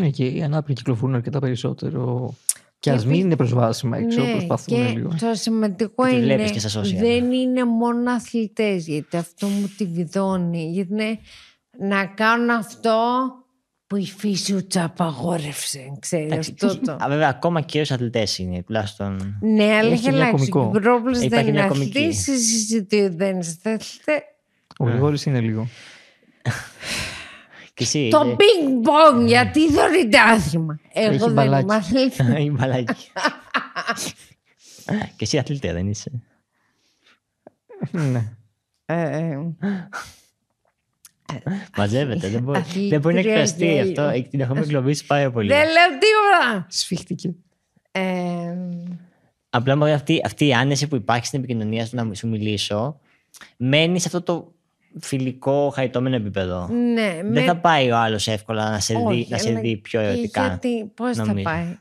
Ναι, και οι ανάπηροι κυκλοφορούν αρκετά περισσότερο και ας μην είναι προσβάσιμα έξω, ναι, προσπαθούμε λίγο. Το σημαντικό είναι. ότι Δεν είναι μόνο αθλητές, γιατί αυτό μου τη βιδώνει. Γιατί είναι να κάνουν αυτό που η φύση τους απαγόρευσε. Ξέρεις αυτό Α, βέβαια, ακόμα και οι αθλητές είναι τουλάχιστον. Ναι, αλλά έχει αλλάξει. Ο δεν είναι αθλητή, συζητεί δεν είστε αθλητέ. Ο Γρηγόρης είναι λίγο. Εσύ, το είναι... ping pong, γιατί δωρείται άθλημα. Εγώ δεν είμαι αθλητή. Είμαι μπαλάκι. Και εσύ αθλητή δεν είσαι. Ναι. Ε, ε. Μαζεύεται, δεν μπορεί, δεν μπορεί να εκφραστεί δηλαδή. αυτό. Την έχουμε εγκλωβίσει πάρα πολύ. Δεν λέω τίποτα. Σφίχτηκε. Ε, Απλά αυτή, αυτή η άνεση που υπάρχει στην επικοινωνία σου να σου μιλήσω μένει σε αυτό το φιλικό, χαϊτόμενο επίπεδο. Ναι, Δεν θα πάει ο άλλος εύκολα να σε Όχι, δει, να σε δει πιο ερωτικά. Γιατί, πώς θα πάει.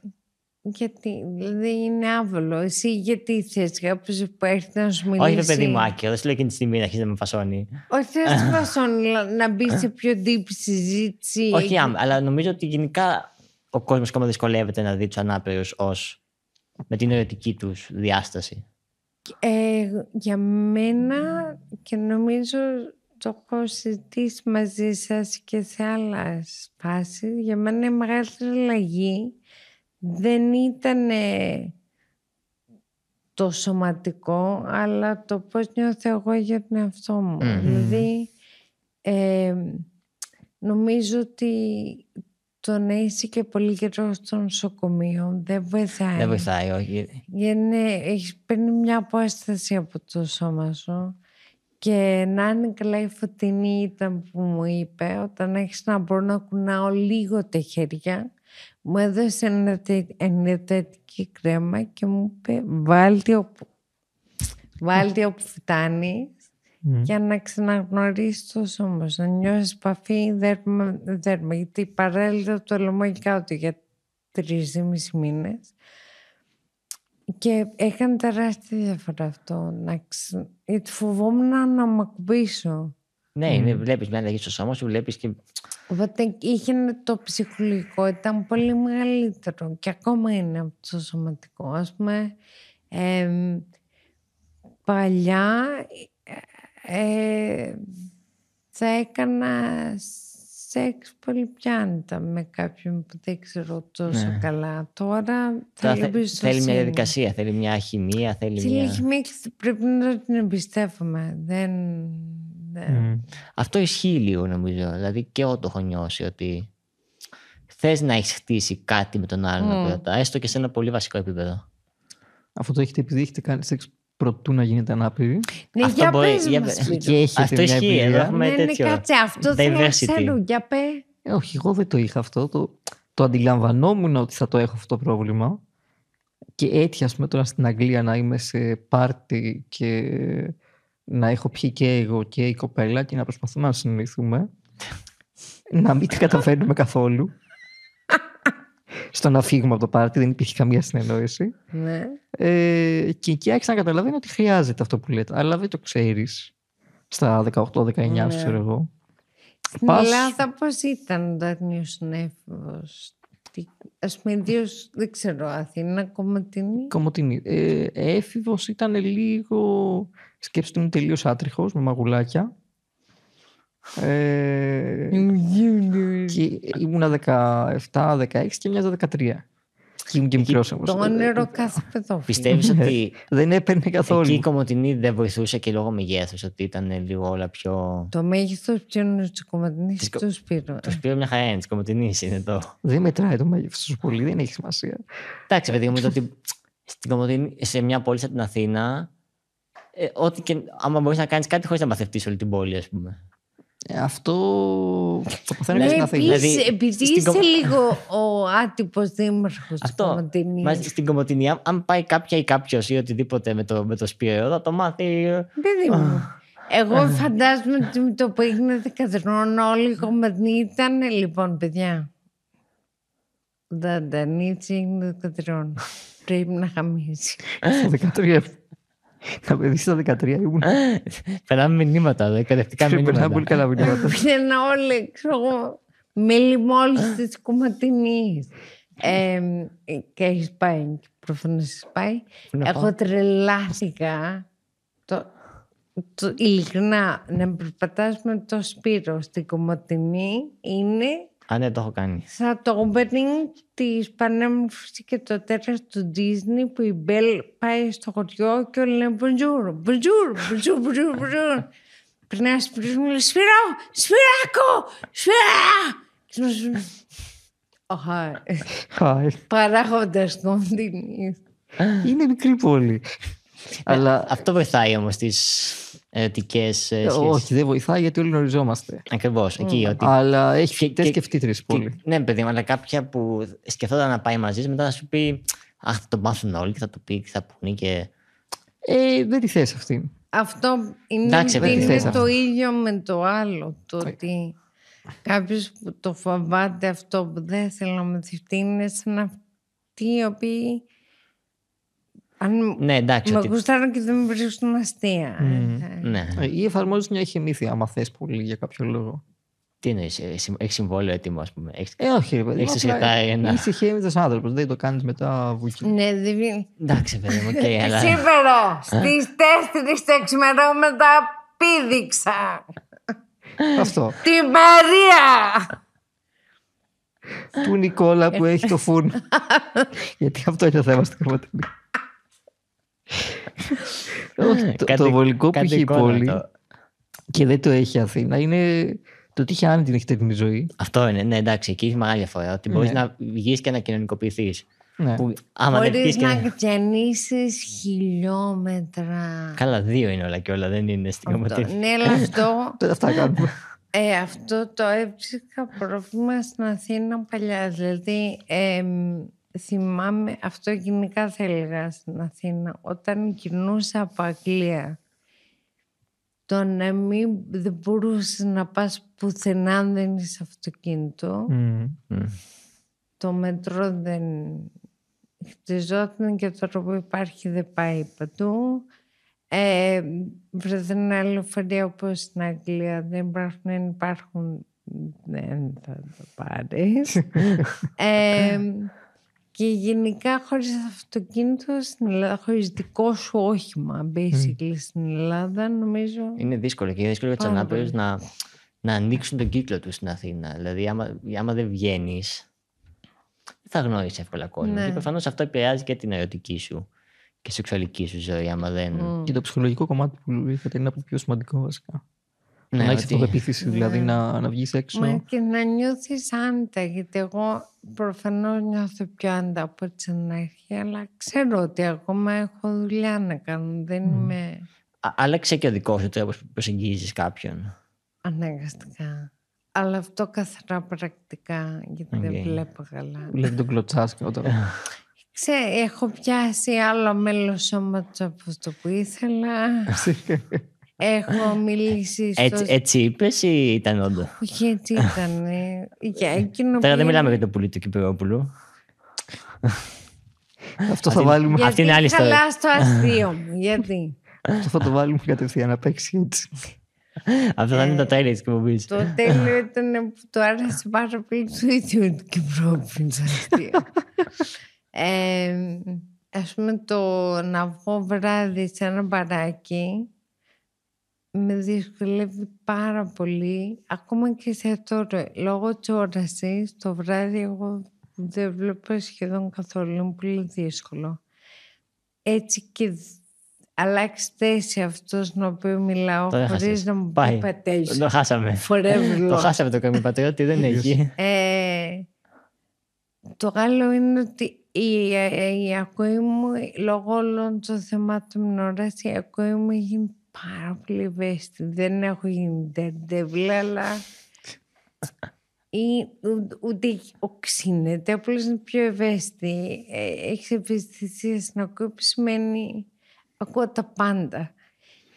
Γιατί, δηλαδή είναι άβολο. Εσύ γιατί θες κάποιο που έρχεται να σου μιλήσει. Όχι, παιδί μου, άκυρο. Δεν σου λέω εκείνη τη στιγμή να αρχίσει να με φασώνει. Όχι, να με φασώνει να μπει σε πιο deep συζήτηση. Όχι, αλλά νομίζω ότι γενικά ο κόσμος ακόμα δυσκολεύεται να δει τους ανάπηρου ως με την ερωτική τους διάσταση. Ε, για μένα και νομίζω το έχω συζητήσει μαζί σας και σε άλλες φάσεις. Για μένα η μεγαλύτερη αλλαγή δεν ήταν το σωματικό, αλλά το πώς νιώθω εγώ για τον εαυτό μου. mm Δηλαδή, νομίζω ότι το να είσαι και πολύ καιρός στο νοσοκομείο δεν βοηθάει. Δεν βοηθάει, όχι. Γιατί ναι, έχεις παίρνει μια απόσταση από το σώμα σου. Και να είναι καλά η φωτεινή ήταν που μου είπε, όταν έχεις να μπορώ να κουνάω λίγο τα χέρια, μου έδωσε ενετατική κρέμα και μου είπε βάλτε όπου, βάλτε όπου φτάνει ναι. για να ξαναγνωρίσει το σώμα να νιώσεις επαφή δέρμα, δέρμα. Γιατί παράλληλα το λαιμό του για τρεις ή μισή μήνες. Και έκανε τεράστια διαφορά αυτό. Να ξ... Γιατί φοβόμουν να μ' ακουμπήσω. Ναι, mm. βλέπεις μια αλλαγή στο σώμα σου, βλέπεις και. Οπότε είχε το ψυχολογικό, ήταν πολύ μεγαλύτερο και ακόμα είναι από το σωματικό. Ας πούμε, ε, παλιά ε, θα έκανα σεξ πολύ πιάντα με κάποιον που δεν ξέρω τόσο ναι. καλά. Τώρα θέλει μια διαδικασία, θέλει μια χημεία. Θέλει, μια χημεία πρέπει να την εμπιστεύουμε, Δεν... Ναι. Αυτό ισχύει λίγο νομίζω. Δηλαδή και εγώ το έχω νιώσει ότι θες να έχεις χτίσει κάτι με τον άλλον mm. έστω και σε ένα πολύ βασικό επίπεδο. Αφού το έχετε επειδή έχετε κάνει σεξ προτού να γίνεται ανάπηρη. Ναι, αυτό για μπορεί, πες για... Μας, και έχει αυτό ισχύει, εδώ έχουμε ναι, Ναι, κάτσε, αυτό δεν για πέ. Ε, όχι, εγώ δεν το είχα αυτό. Το, το αντιλαμβανόμουν ότι θα το έχω αυτό το πρόβλημα. Και έτσι, ας πούμε, τώρα στην Αγγλία να είμαι σε πάρτι και να έχω πιει και εγώ και η κοπέλα και να προσπαθούμε να συνηθούμε. να μην την καταφέρνουμε καθόλου στο να φύγουμε από το πάρτι, δεν υπήρχε καμία συνεννόηση. Ναι. Ε, και εκεί άρχισα να καταλαβαίνω ότι χρειάζεται αυτό που λέτε. Αλλά δεν το ξέρεις στα 18-19, ναι. ξέρω εγώ. Στην Πας... Ελλάδα πώς ήταν το Αθηνίο Συνέφο. Ας πούμε, ιδίως δεν ξέρω, Αθήνα, Κομωτινή. Κομωτινή. Ε, έφηβος ήταν λίγο. Σκέψτε μου τελείως άτριχος, με μαγουλάκια. Ε, και ημουν 17 17-16 και μοιάζα 13. Και ήμουν και μικρός όμως. Το όνειρο κάθε παιδό. Πιστεύεις ναι. ότι. δεν έπαιρνε καθόλου. Εκεί η κομμωτινή δεν βοηθούσε και λόγω μεγέθους, ότι ήταν λίγο όλα πιο. Το μέγεθος τη κομμωτινή ή του Σπύρου. Ε? Το Σπύρου μια χαρά είναι, της κομμωτινή είναι εδώ. Δεν μετράει το μέγεθος πολύ, δεν έχει σημασία. Εντάξει, παιδί μου, το ότι σε μια πόλη σαν την Αθήνα, ε, ό,τι και άμα μπορείς να κάνεις κάτι χωρίς να μαθευτείς όλη την πόλη, ας πούμε. Ε, αυτό το παθαίνει ναι, στην Αθήνα. επειδή είσαι κομ... λίγο ο άτυπος δήμαρχος της Κομωτινή. Μάλιστα στην Κομωτινή, αν πάει κάποια ή κάποιος ή οτιδήποτε με το, με το σπίτι, θα το μάθει. Παιδί μου. Εγώ φαντάζομαι ότι με το που έγινε 10 όλοι οι Κομωτινοί ήταν λοιπόν, παιδιά. Δεν ήταν έτσι, είναι 13. Πρέπει να χαμίσει. 13. Τα παιδί στα 13 ήμουν. Περνάμε μηνύματα, δε, κατευθυντικά μηνύματα. Περνάμε πολύ καλά μηνύματα. Πήγαινα όλοι, ξέρω εγώ, με λιμόλ τη και έχεις πάει, προφανώς έχεις πάει. Εγώ τρελάθηκα. Το, ειλικρινά, να περπατάς με το Σπύρο στην κομματινή είναι Α, ναι, το έχω κάνει. Σαν το opening της Πανέμορφη και το τέλος του Disney που η Μπέλ πάει στο χωριό και όλοι λένε Μπουντζούρ, Μπουντζούρ, bonjour, bonjour. Πριν να σπίτι μου λέει Σφυρά, Σφυράκο, Σφυρά! Παράγοντα Είναι μικρή πόλη. Αλλά... Αυτό βοηθάει όμως τις ερωτικέ ε, ε, σχέσεις. Όχι, δεν βοηθάει γιατί όλοι γνωριζόμαστε. Ακριβώς. Mm. Αλλά έχει φτιαχτεί και σκεφτεί τρει πολύ. Ναι, παιδί αλλά κάποια που σκεφτόταν να πάει μαζί, μετά να σου πει Αχ, θα το μάθουν όλοι και θα το πει και θα πούνε και. Ε, δεν τη θες αυτή. Αυτό είναι, το ίδιο με το άλλο. Το ε. ότι κάποιος που το φοβάται αυτό που δεν θέλω να με είναι σαν αυτοί οι οποίοι αν ναι, εντάξει, με ότι... και δεν με βρίσκουν αστεία. Mm. Ναι. Ε, ή εφαρμόζεις μια χημήθεια, άμα θες πολύ για κάποιο λόγο. Τι εννοείς, ε, έχει συμβόλαιο έτοιμο, ας πούμε. Έχεις... Ε, όχι, έχει ένα. Είσαι χέμητο άνθρωπος, δεν το κάνεις μετά βουκί. Ναι, δεν Εντάξει, παιδί μου, και αλλά. Σήμερα στι 4 το ξημερώματα πήδηξα. Αυτό. Τη Μαρία! Του Νικόλα που έχει το φούρνο. Γιατί αυτό είναι το θέμα στην κομματική. Ε, το, βολικό που έχει η πόλη και δεν το έχει η Αθήνα είναι το ότι είχε έχετε την ζωή. Αυτό είναι, ναι, εντάξει, εκεί έχει μεγάλη διαφορά. Ότι μπορείς ναι. να βγεις και να κοινωνικοποιηθείς. Ναι. Μπορεί να γεννήσει χιλιόμετρα. Καλά, δύο είναι όλα και όλα, δεν είναι στην κομματική. Ναι, αλλά ε, αυτό. Ε, αυτό το έψυχα πρόβλημα στην Αθήνα παλιά. Δηλαδή, θυμάμαι, αυτό γενικά θα έλεγα στην Αθήνα, όταν κινούσα από Αγγλία, το να μην δεν μπορούσες να πας πουθενά αν δεν είσαι αυτοκίνητο. Ναι. Το μετρό δεν χτιζόταν και τώρα που υπάρχει δεν πάει παντού. Ε, άλλο όπως στην Αγγλία δεν υπάρχουν, δεν υπάρχουν δεν θα το πάρεις. Ε, και γενικά χωρίς αυτοκίνητο στην Ελλάδα, χωρίς δικό σου όχημα, basically, mm. στην Ελλάδα, νομίζω... Είναι δύσκολο και είναι δύσκολο για τους να, να ανοίξουν τον κύκλο τους στην Αθήνα. Δηλαδή, άμα, άμα δεν βγαίνεις, δεν θα γνώρισε εύκολα κόσμο. Ναι. Και προφανώς αυτό επηρεάζει και την ερωτική σου και σεξουαλική σου ζωή, Και το ψυχολογικό κομμάτι που είναι από πιο σημαντικό βασικά. Ναι, να έχει ότι... αυτοπεποίθηση δηλαδή ναι. να, να βγεις έξω. Μα και να νιώθεις άντα, γιατί εγώ προφανώς νιώθω πιο άντα από την αλλά ξέρω ότι ακόμα έχω δουλειά να κάνω. Δεν είμαι. άλλαξε και ο δικός σου τρόπος που προσεγγίζεις κάποιον. Αναγκαστικά. Αλλά αυτό καθαρά πρακτικά, γιατί δεν βλέπω καλά. Βλέπει τον και όταν. έχω πιάσει άλλο μέλος σώματος από αυτό που ήθελα. Έχω μιλήσει. Στο... Έτσι, έτσι είπες ή ήταν όντω. Όχι, έτσι ήταν. για εκείνο Τώρα δεν μιλάμε για το πουλί του Κυπρόπουλου. Αυτό θα βάλουμε. Γιατί Αυτή είναι άλλη ιστορία. Καλά στο αστείο μου. Γιατί. Αυτό θα το βάλουμε κατευθείαν να παίξει έτσι. Αυτό θα είναι το ε, τέλειο της εκπομπής. Το τέλειο ήταν που το άρεσε πάρα πολύ του ίδιου του Κυπρόπουλου. Α ε, πούμε το να βγω βράδυ σε ένα μπαράκι με δυσκολεύει πάρα πολύ. Ακόμα και σε αυτό το λόγω της όρασης, το βράδυ εγώ δεν βλέπω σχεδόν καθόλου. Είναι πολύ δύσκολο. Έτσι και αλλάξει θέση αυτός τον οποίο μιλάω, χωρίς να μου πει Το χάσαμε. το χάσαμε το καμί ότι δεν έχει. Ε, το άλλο είναι ότι η, η, ε, η, ακοή μου, λόγω όλων των θεμάτων με όραση, η ακοή μου έχει πάρα πολύ ευαίσθητη. Δεν έχω γίνει αλλά... Ή, ούτε οξύνεται, απλώς είναι πιο ευαίσθητη. Ε, έχεις ευαισθησία στην που σημαίνει ακούω τα πάντα.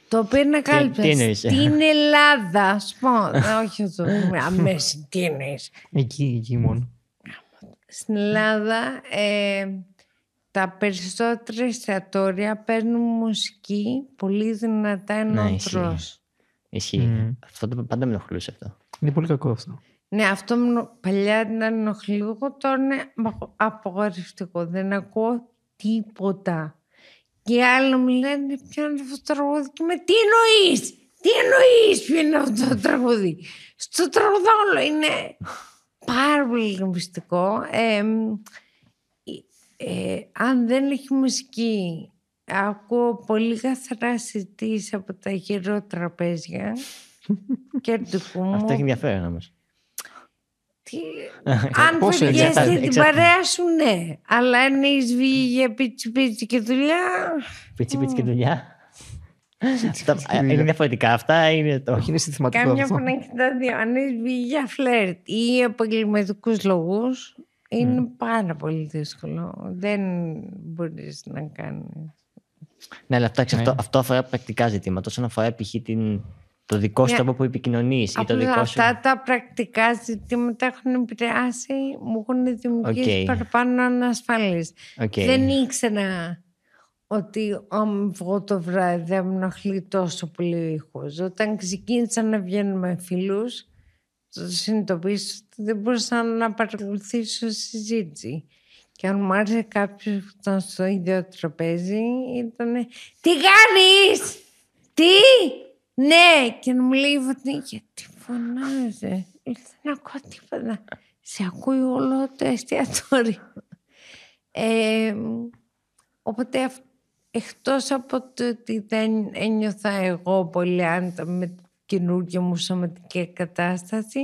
Το οποίο είναι κάλυπτα. Στην Ελλάδα, ας πω. Όχι, το πούμε. Αμέσω, τι εννοείς. Εκεί, εκεί μόνο. Στην Ελλάδα, ε, τα περισσότερα εστιατόρια παίρνουν μουσική πολύ δυνατά ενώ ναι, Αυτό το πάντα με ενοχλούσε αυτό. Είναι πολύ κακό αυτό. Ναι, αυτό παλιά να Εγώ τώρα είναι απογορευτικό. Δεν ακούω τίποτα. Και άλλο μου λένε ποιο είναι αυτό το τραγούδι και με τι εννοείς! Τι εννοείς ποιο είναι αυτό το τραγούδι! Στο τραγουδόλο είναι πάρα πολύ μυστικό. Ε, αν δεν έχει μουσική, ακούω πολύ καθαρά συζητήσεις από τα γύρω τραπέζια και του κούμου. Αυτό έχει ενδιαφέρον όμως. Τι... αν βαριέσαι την παρέα σου, ναι. Αλλά αν έχει βγει για πίτσι πίτσι και δουλειά... Πίτσι πίτσι και δουλειά. Ε, είναι διαφορετικά αυτά. Είναι το... Όχι, είναι συνθηματικό Αν έχει βγει για φλερτ ή επαγγελματικούς λόγους, είναι mm. πάρα πολύ δύσκολο. Δεν μπορείς να κάνεις. Ναι, αλλά αυτό, ναι. αυτό αφορά πρακτικά ζητήματα. Όσον αφορά π.χ. Την, το δικό σου ναι. τρόπο που επικοινωνείς ή το δικό σου. Αυτά τα πρακτικά ζητήματα έχουν επηρεάσει, μου έχουν δημιουργήσει παραπάνω ανασφαλή. Δεν ήξερα ότι αν βγω το βράδυ δεν με ενοχλεί τόσο πολύ ο ήχος. Όταν ξεκίνησα να βγαίνω με φίλους, συνειδητοποιήσω ότι δεν μπορούσα να παρακολουθήσω συζήτηση. Και αν μου άρεσε κάποιος που ήταν στο ίδιο τραπέζι, ήταν Τι κάνεις! Τι! Ναι! Και μου λέει Γιατί φωνάζε. Δεν ακούω τίποτα. Σε ακούει όλο το εστιατόριο. Ε, οπότε εκτός από το ότι δεν ένιωθα εγώ πολύ άνετα με καινούργια μου σωματική κατάσταση.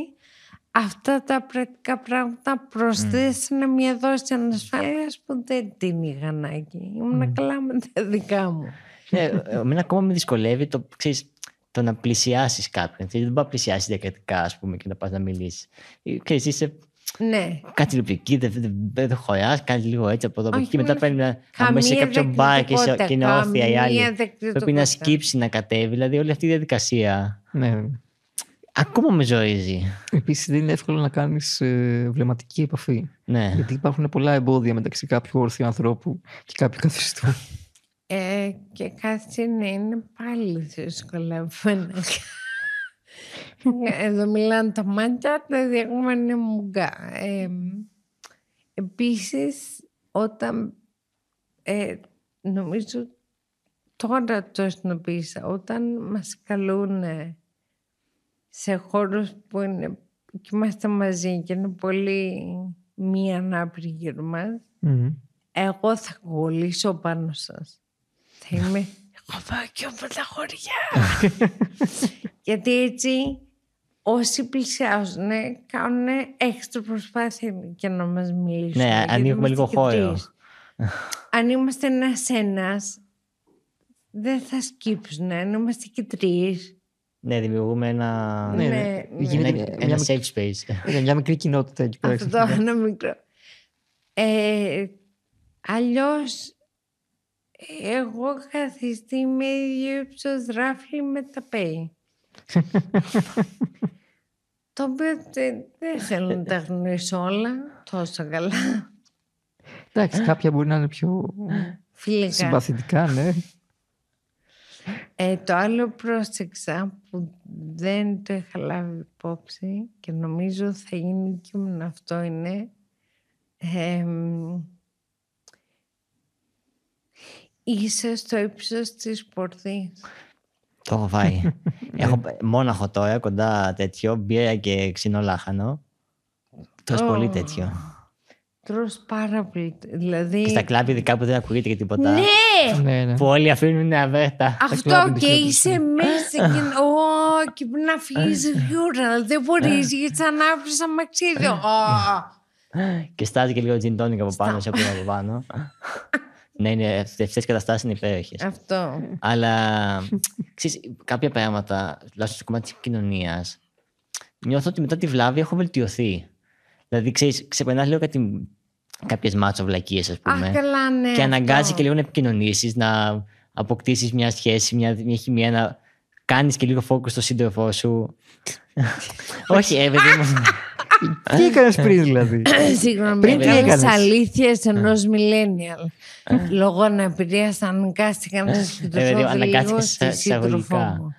Αυτά τα πρακτικά πράγματα προσθέσανε mm. μια δόση ανασφάλειας που δεν την είχα ανάγκη. Ήμουν καλά με τα δικά μου. Ναι, ε, εμένα ακόμα με δυσκολεύει το, ξέρεις, το να πλησιάσεις κάποιον. Δηλαδή, δεν πάει να πλησιάσεις διακριτικά, και να πας να μιλήσεις. Ε, είσαι ναι. Κάτσε λίγο εκεί, δεν, δεν, χωρά, κάνει λίγο έτσι από εδώ και Μετά πρέπει να πάμε σε κάποιο μπαρ και, είναι όρθια η άλλη. Πρέπει να σκύψει, να κατέβει. Δηλαδή όλη αυτή η διαδικασία. Ναι. Ακόμα με ζορίζει. Επίσης, δεν είναι εύκολο να κάνεις ε, βλεμματική επαφή. Ναι. Γιατί υπάρχουν πολλά εμπόδια μεταξύ κάποιου όρθιου ανθρώπου και κάποιου καθιστού. Ε, και κάτι να είναι πάλι δύσκολο να ε, εδώ μιλάνε τα μάτια, τα διάγμα μουγκά. Ε, επίσης, όταν ε, νομίζω τώρα το συνοποίησα, όταν μας καλούν σε χώρους που είναι, και είμαστε μαζί και είναι πολύ μία ανάπηροι γύρω μας, εγώ θα κολλήσω πάνω σας. θα είμαι, εγώ πάω και από τα χωριά. Γιατί έτσι όσοι πλησιάζουν κάνουν έξτρα προσπάθεια για να μας μιλήσουν. Ναι, ανοίγουμε λίγο χώρο. Αν είμαστε ένας ένας, δεν θα σκύψουν. Αν είμαστε και τρεις. ναι, δημιουργούμε ένα, ναι, ναι, ναι, ναι. ένα, ένα safe space. Ναι, μια μικρή κοινότητα εκεί πέρα. Αυτό ένα μικρό. Ε, Αλλιώς, εγώ καθιστή με ίδιο ύψο με τα πέι. Το οποίο δεν θέλω να τα γνωρίσω όλα τόσο καλά. Εντάξει, κάποια μπορεί να είναι πιο συμπαθητικά, ναι. Ε, το άλλο πρόσεξα που δεν το είχα λάβει υπόψη και νομίζω θα γίνει και με αυτό είναι ε, είσαι στο ύψος της πορδής. Το έχω φάει. έχω μόναχο τώρα, κοντά τέτοιο, μπύρα και ξινό λάχανο. Τρως πολύ τέτοιο. Τρως πάρα πολύ. Δηλαδή... Και στα κλάπη ειδικά που δεν ακούγεται και τίποτα. Ναι! ναι, ναι. Που όλοι αφήνουν αβέρτα. Αυτό και είσαι μέσα και, και πρέπει να φύγεις γιούρα. Δεν μπορείς γιατί θα ανάβεις σαν μαξίδιο. και στάζει και λίγο τζιντόνικα από πάνω, σε από πάνω. Ναι, είναι, αυτές οι καταστάσεις είναι υπέροχες. Αυτό. Αλλά ξέρεις, κάποια πράγματα, τουλάχιστον στο κομμάτι της κοινωνία, νιώθω ότι μετά τη βλάβη έχω βελτιωθεί. Δηλαδή, ξέρεις, ξεπερνάς λίγο κάτι, κάποιες μάτσο βλακίες, ας πούμε. καλά, ναι, και αναγκάζει και λίγο να επικοινωνήσεις να αποκτήσεις μια σχέση, μια, μια χημία, να κάνεις και λίγο φόκο στο σύντροφό σου. Όχι, ε, Ε, τι έκανες ε. πριν, δηλαδή. Συγγνώμη, πριν τι έκανε. αλήθειες ενός millennial. Λόγω αναπηρίας, αναγκάστηκα να σκεφτώ. λίγο στη σύντροφό μου.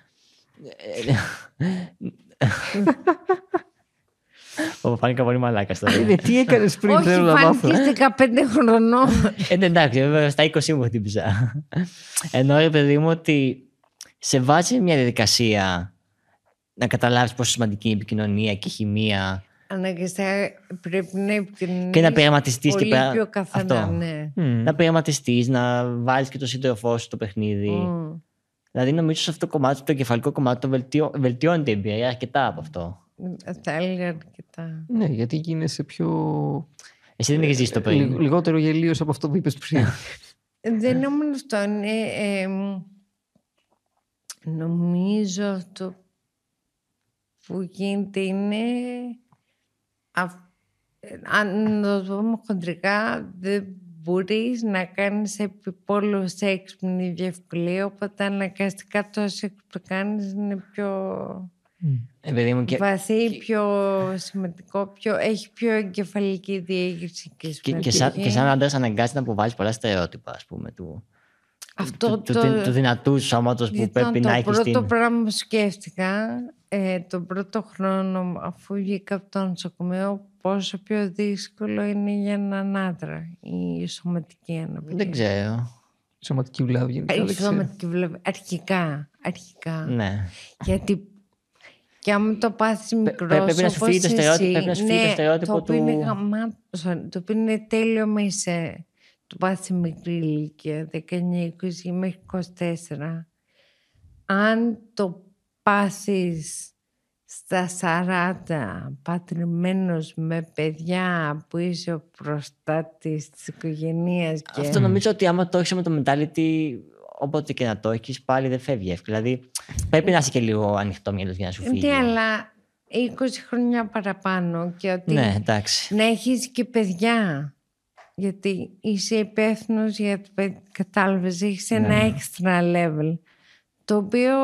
φάνηκα πολύ μαλάκας τώρα. Ε, τι έκανες πριν, Όχι, θέλω να μάθω. Όχι, 15 χρονών. Ναι, εντάξει, βέβαια στα 20 μου χτύπησα. Ενώ ρε παιδί μου ότι σε βάζει μια διαδικασία να καταλάβεις πόσο σημαντική είναι η επικοινωνία και η χημεία αναγκαστικά πρέπει να επικοινωνήσει. Και να πειραματιστείς και πέρα. Πιο αυτό. ναι. Mm. Να πειραματιστείς, να βάλεις και το σύντροφό σου στο παιχνίδι. Mm. Δηλαδή, νομίζω σε αυτό το κομμάτι, το κεφαλικό κομμάτι, το βελτιώ, βελτιώνεται η εμπειρία αρκετά από αυτό. Θα έλεγα αρκετά. Ναι, γιατί γίνεσαι πιο. Εσύ δεν έχεις ζήσει το ε, παιχνίδι. Λιγότερο γελίος από αυτό που είπες πριν. δεν είναι όμω αυτό είναι. Ε, ε, νομίζω αυτό που γίνεται είναι αν το δούμε χοντρικά, δεν μπορείς να κάνεις επιπόλου σεξ με διευκολία, οπότε αναγκαστικά το σεξ που κάνεις είναι πιο... Mm. και... Βαθύ, πιο σημαντικό, πιο... έχει πιο εγκεφαλική διέγερση και σημαντική. Και, σαν, και σαν να αποβάλεις πολλά στερεότυπα, ας πούμε, του, Αυτό το... δυνατού σώματος που πρέπει να έχεις. Το πρώτο πράγμα που σκέφτηκα, ε, τον πρώτο χρόνο αφού βγήκα από το νοσοκομείο πόσο πιο δύσκολο είναι για έναν άντρα η σωματική αναπηρία. Δεν ξέρω. Η σωματική βλάβη. Ε, η σωματική βλάβη. Αρχικά. Αρχικά. Ναι. Γιατί και αν το πάθεις μικρός. Πρέπει να σου φύγει το ναι, στερεότυπο του. Το οποίο είναι τέλειο μέσα. Το πάθεις μικρή ηλικία, 19, 20 μέχρι 24. Αν το πάσης στα 40 πατριμένος με παιδιά που είσαι ο προστάτης της οικογένειας Αυτό νομίζω ότι άμα το έχεις με το mentality όποτε και να το έχεις πάλι δεν φεύγει εύκολα. Δηλαδή πρέπει να είσαι και λίγο ανοιχτό μυαλός για να σου φύγει. Ναι, αλλά 20 χρόνια παραπάνω και ότι ναι, να έχεις και παιδιά. Γιατί είσαι υπεύθυνος για το παιδί, κατάλαβες, έχεις ένα ναι. extra level το οποίο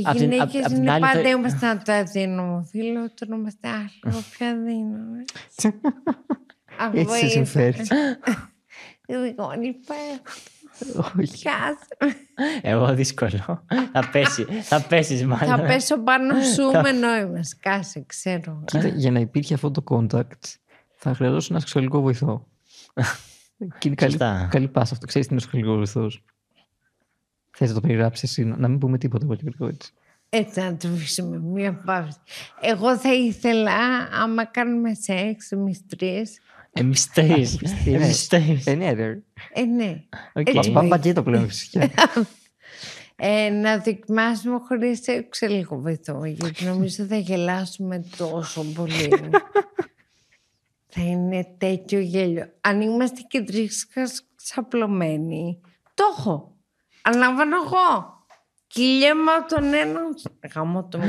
οι απ γυναίκες απ είναι την άλλη... πάντα είμαστε να το αδύναμο. Φίλο, το είμαστε άλλο. Έτσι συμφέρει. Εγώ λοιπόν, λοιπόν, όχι. Εγώ δύσκολο. θα πέσει. Θα πέσεις, μάλλον. Θα πέσω πάνω σου με νόημα. Σκάσε, ξέρω. για να υπήρχε αυτό το contact, θα χρειαζόταν ένα σεξουαλικό βοηθό. Και είναι καλή, καλή πάσα αυτό. Ξέρεις τι είναι ο σεξουαλικός βοηθός. Θες να το περιγράψεις εσύ, να μην πούμε τίποτα πολύ γρήγορα έτσι. Έτσι να το αφήσουμε μία παύση. Εγώ θα ήθελα, άμα κάνουμε σεξ, εμείς τρεις... Εμείς τρεις. ναι. Ε, ναι. Μας πάμε πλέον φυσικά. Ε, να δοκιμάσουμε χωρίς έξω ε, λίγο βυθό, γιατί νομίζω θα γελάσουμε τόσο πολύ. θα είναι τέτοιο γέλιο. Αν είμαστε και ξαπλωμένοι, το έχω αναλαμβάνω εγώ. Κυλιέμαι από τον ένα. Ε, γαμώ το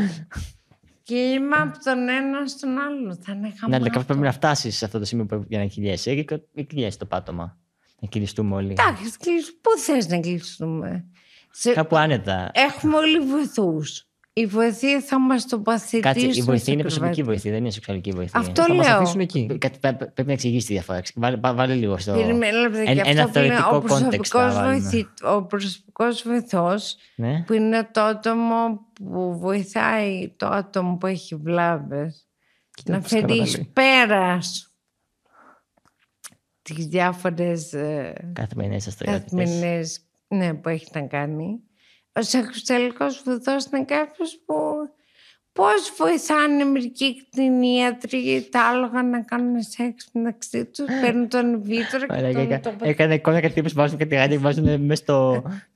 από τον ένα στον άλλο. Θα είναι Ναι, αλλά πρέπει να φτάσεις σε αυτό το σημείο που για να κυλιέσαι. Ε, Ή κυλιέσαι το πάτωμα. Να κυλιστούμε όλοι. Εντάξει, πού θες να κυλιστούμε. Κάπου άνετα. Έχουμε όλοι βοηθούς. Η βοηθή θα μας το παθητήσουν. Κάτσε, η βοηθή είναι προσωπική βοηθή, δεν είναι σεξουαλική βοηθή. Αυτό θα λέω. Μας εκεί. Πρέπει να εξηγήσει τη διαφορά. Βάλε, λίγο στο. ένα θεωρητικό κόντεξτ. Ο προσωπικός βοηθός, ναι. που είναι το άτομο που βοηθάει το άτομο που έχει βλάβες, να φέρει πέρας τις διάφορες καθημερινέ που έχεις να κάνει ο σεξουαλικός φουδός είναι κάποιος που πώς βοηθάνε μερικοί κτηνίατροι τα άλογα να κάνουν σεξ μεταξύ τους ε. παίρνουν τον βίτρο και τον... Έκα, Έκανε εικόνα κάτι που βάζουν κάτι γάτια και βάζουν μέσα,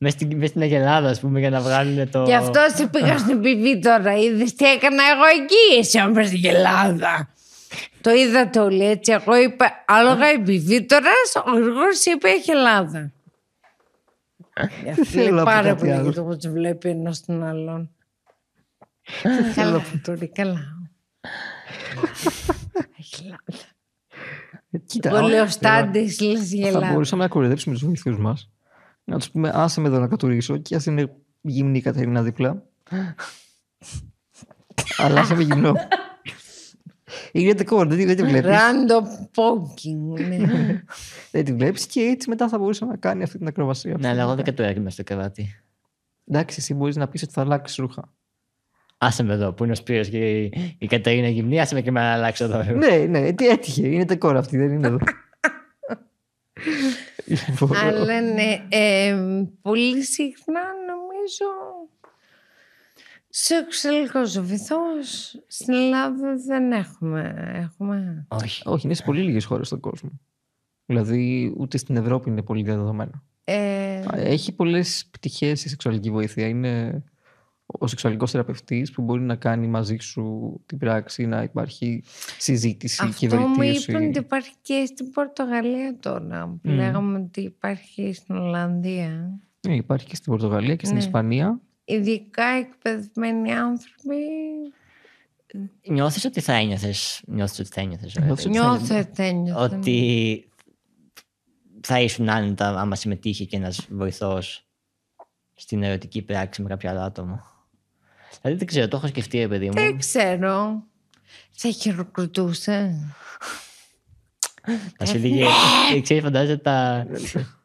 στην, μέσα στην Αγελάδα, πούμε, για να βγάλουν το... Γι' αυτό σε πήγα στην πιβή τώρα, Είδες τι έκανα εγώ εκεί, εσύ όμως στην Αγελάδα. το είδατε όλοι έτσι, εγώ είπα άλογα η τώρα, ο Γρηγόρης είπε Αγελάδα. Θέλω πάρα πολύ για το πώς βλέπει ένα τον άλλον. Καλά, Φουτούρη, καλά. Κοίτα, λέω ε, στάντης, ε, λες γελά. Θα μπορούσαμε να κοροϊδέψουμε τους βοηθούς μας, να τους πούμε άσε με εδώ να κατουρίσω και ας είναι γυμνή η Κατερίνα δίπλα. Αλλά άσε με γυμνό. Είναι τεκόρ, δεν τη βλέπει. Ράντο poking. Δεν τη βλέπεις ναι. και έτσι μετά θα μπορούσε να κάνει αυτή την ακροβασία. Ναι, αλλά εγώ δεν κατουέργηνα στο κρεβάτι. Εντάξει, εσύ μπορείς να πεις ότι θα αλλάξεις ρούχα. Άσε με εδώ που είναι ο Σπύρος και η, Καταρίνα γυμνή, άσε με και με να αλλάξω εδώ. ναι, ναι, τι έτυχε. Είναι τεκόρ αυτή, δεν είναι εδώ. Λοιπόν. Αλλά ναι, ε, πολύ συχνά νομίζω Σεξουαλικό βυθό στην Ελλάδα δεν έχουμε. έχουμε... Όχι. Όχι, είναι σε πολύ λίγες χώρες στον κόσμο. Δηλαδή, ούτε στην Ευρώπη είναι πολύ διαδεδομένο. Ε... Έχει πολλές πτυχές η σεξουαλική βοήθεια. Είναι ο σεξουαλικός θεραπευτής που μπορεί να κάνει μαζί σου την πράξη, να υπάρχει συζήτηση και βελτίωση. Αυτό μου είπαν ότι υπάρχει και στην Πορτογαλία τώρα. mm. λέγαμε ότι υπάρχει στην Ολλανδία. Ναι, υπάρχει και στην Πορτογαλία και στην ναι. Ισπανία ειδικά εκπαιδευμένοι άνθρωποι. Νιώθεις ότι θα ένιωθες, νιώθεις ότι θα ένιωθες. Νιώθω ότι θα ναι. Ότι θα ήσουν άνετα άμα συμμετείχε και ένας βοηθός στην ερωτική πράξη με κάποιο άλλο άτομο. Δηλαδή δεν ξέρω, το έχω σκεφτεί, παιδί μου. Δεν ξέρω. Θα χειροκροτούσε να σου ε! ε, Ξέρεις, φαντάζεσαι τα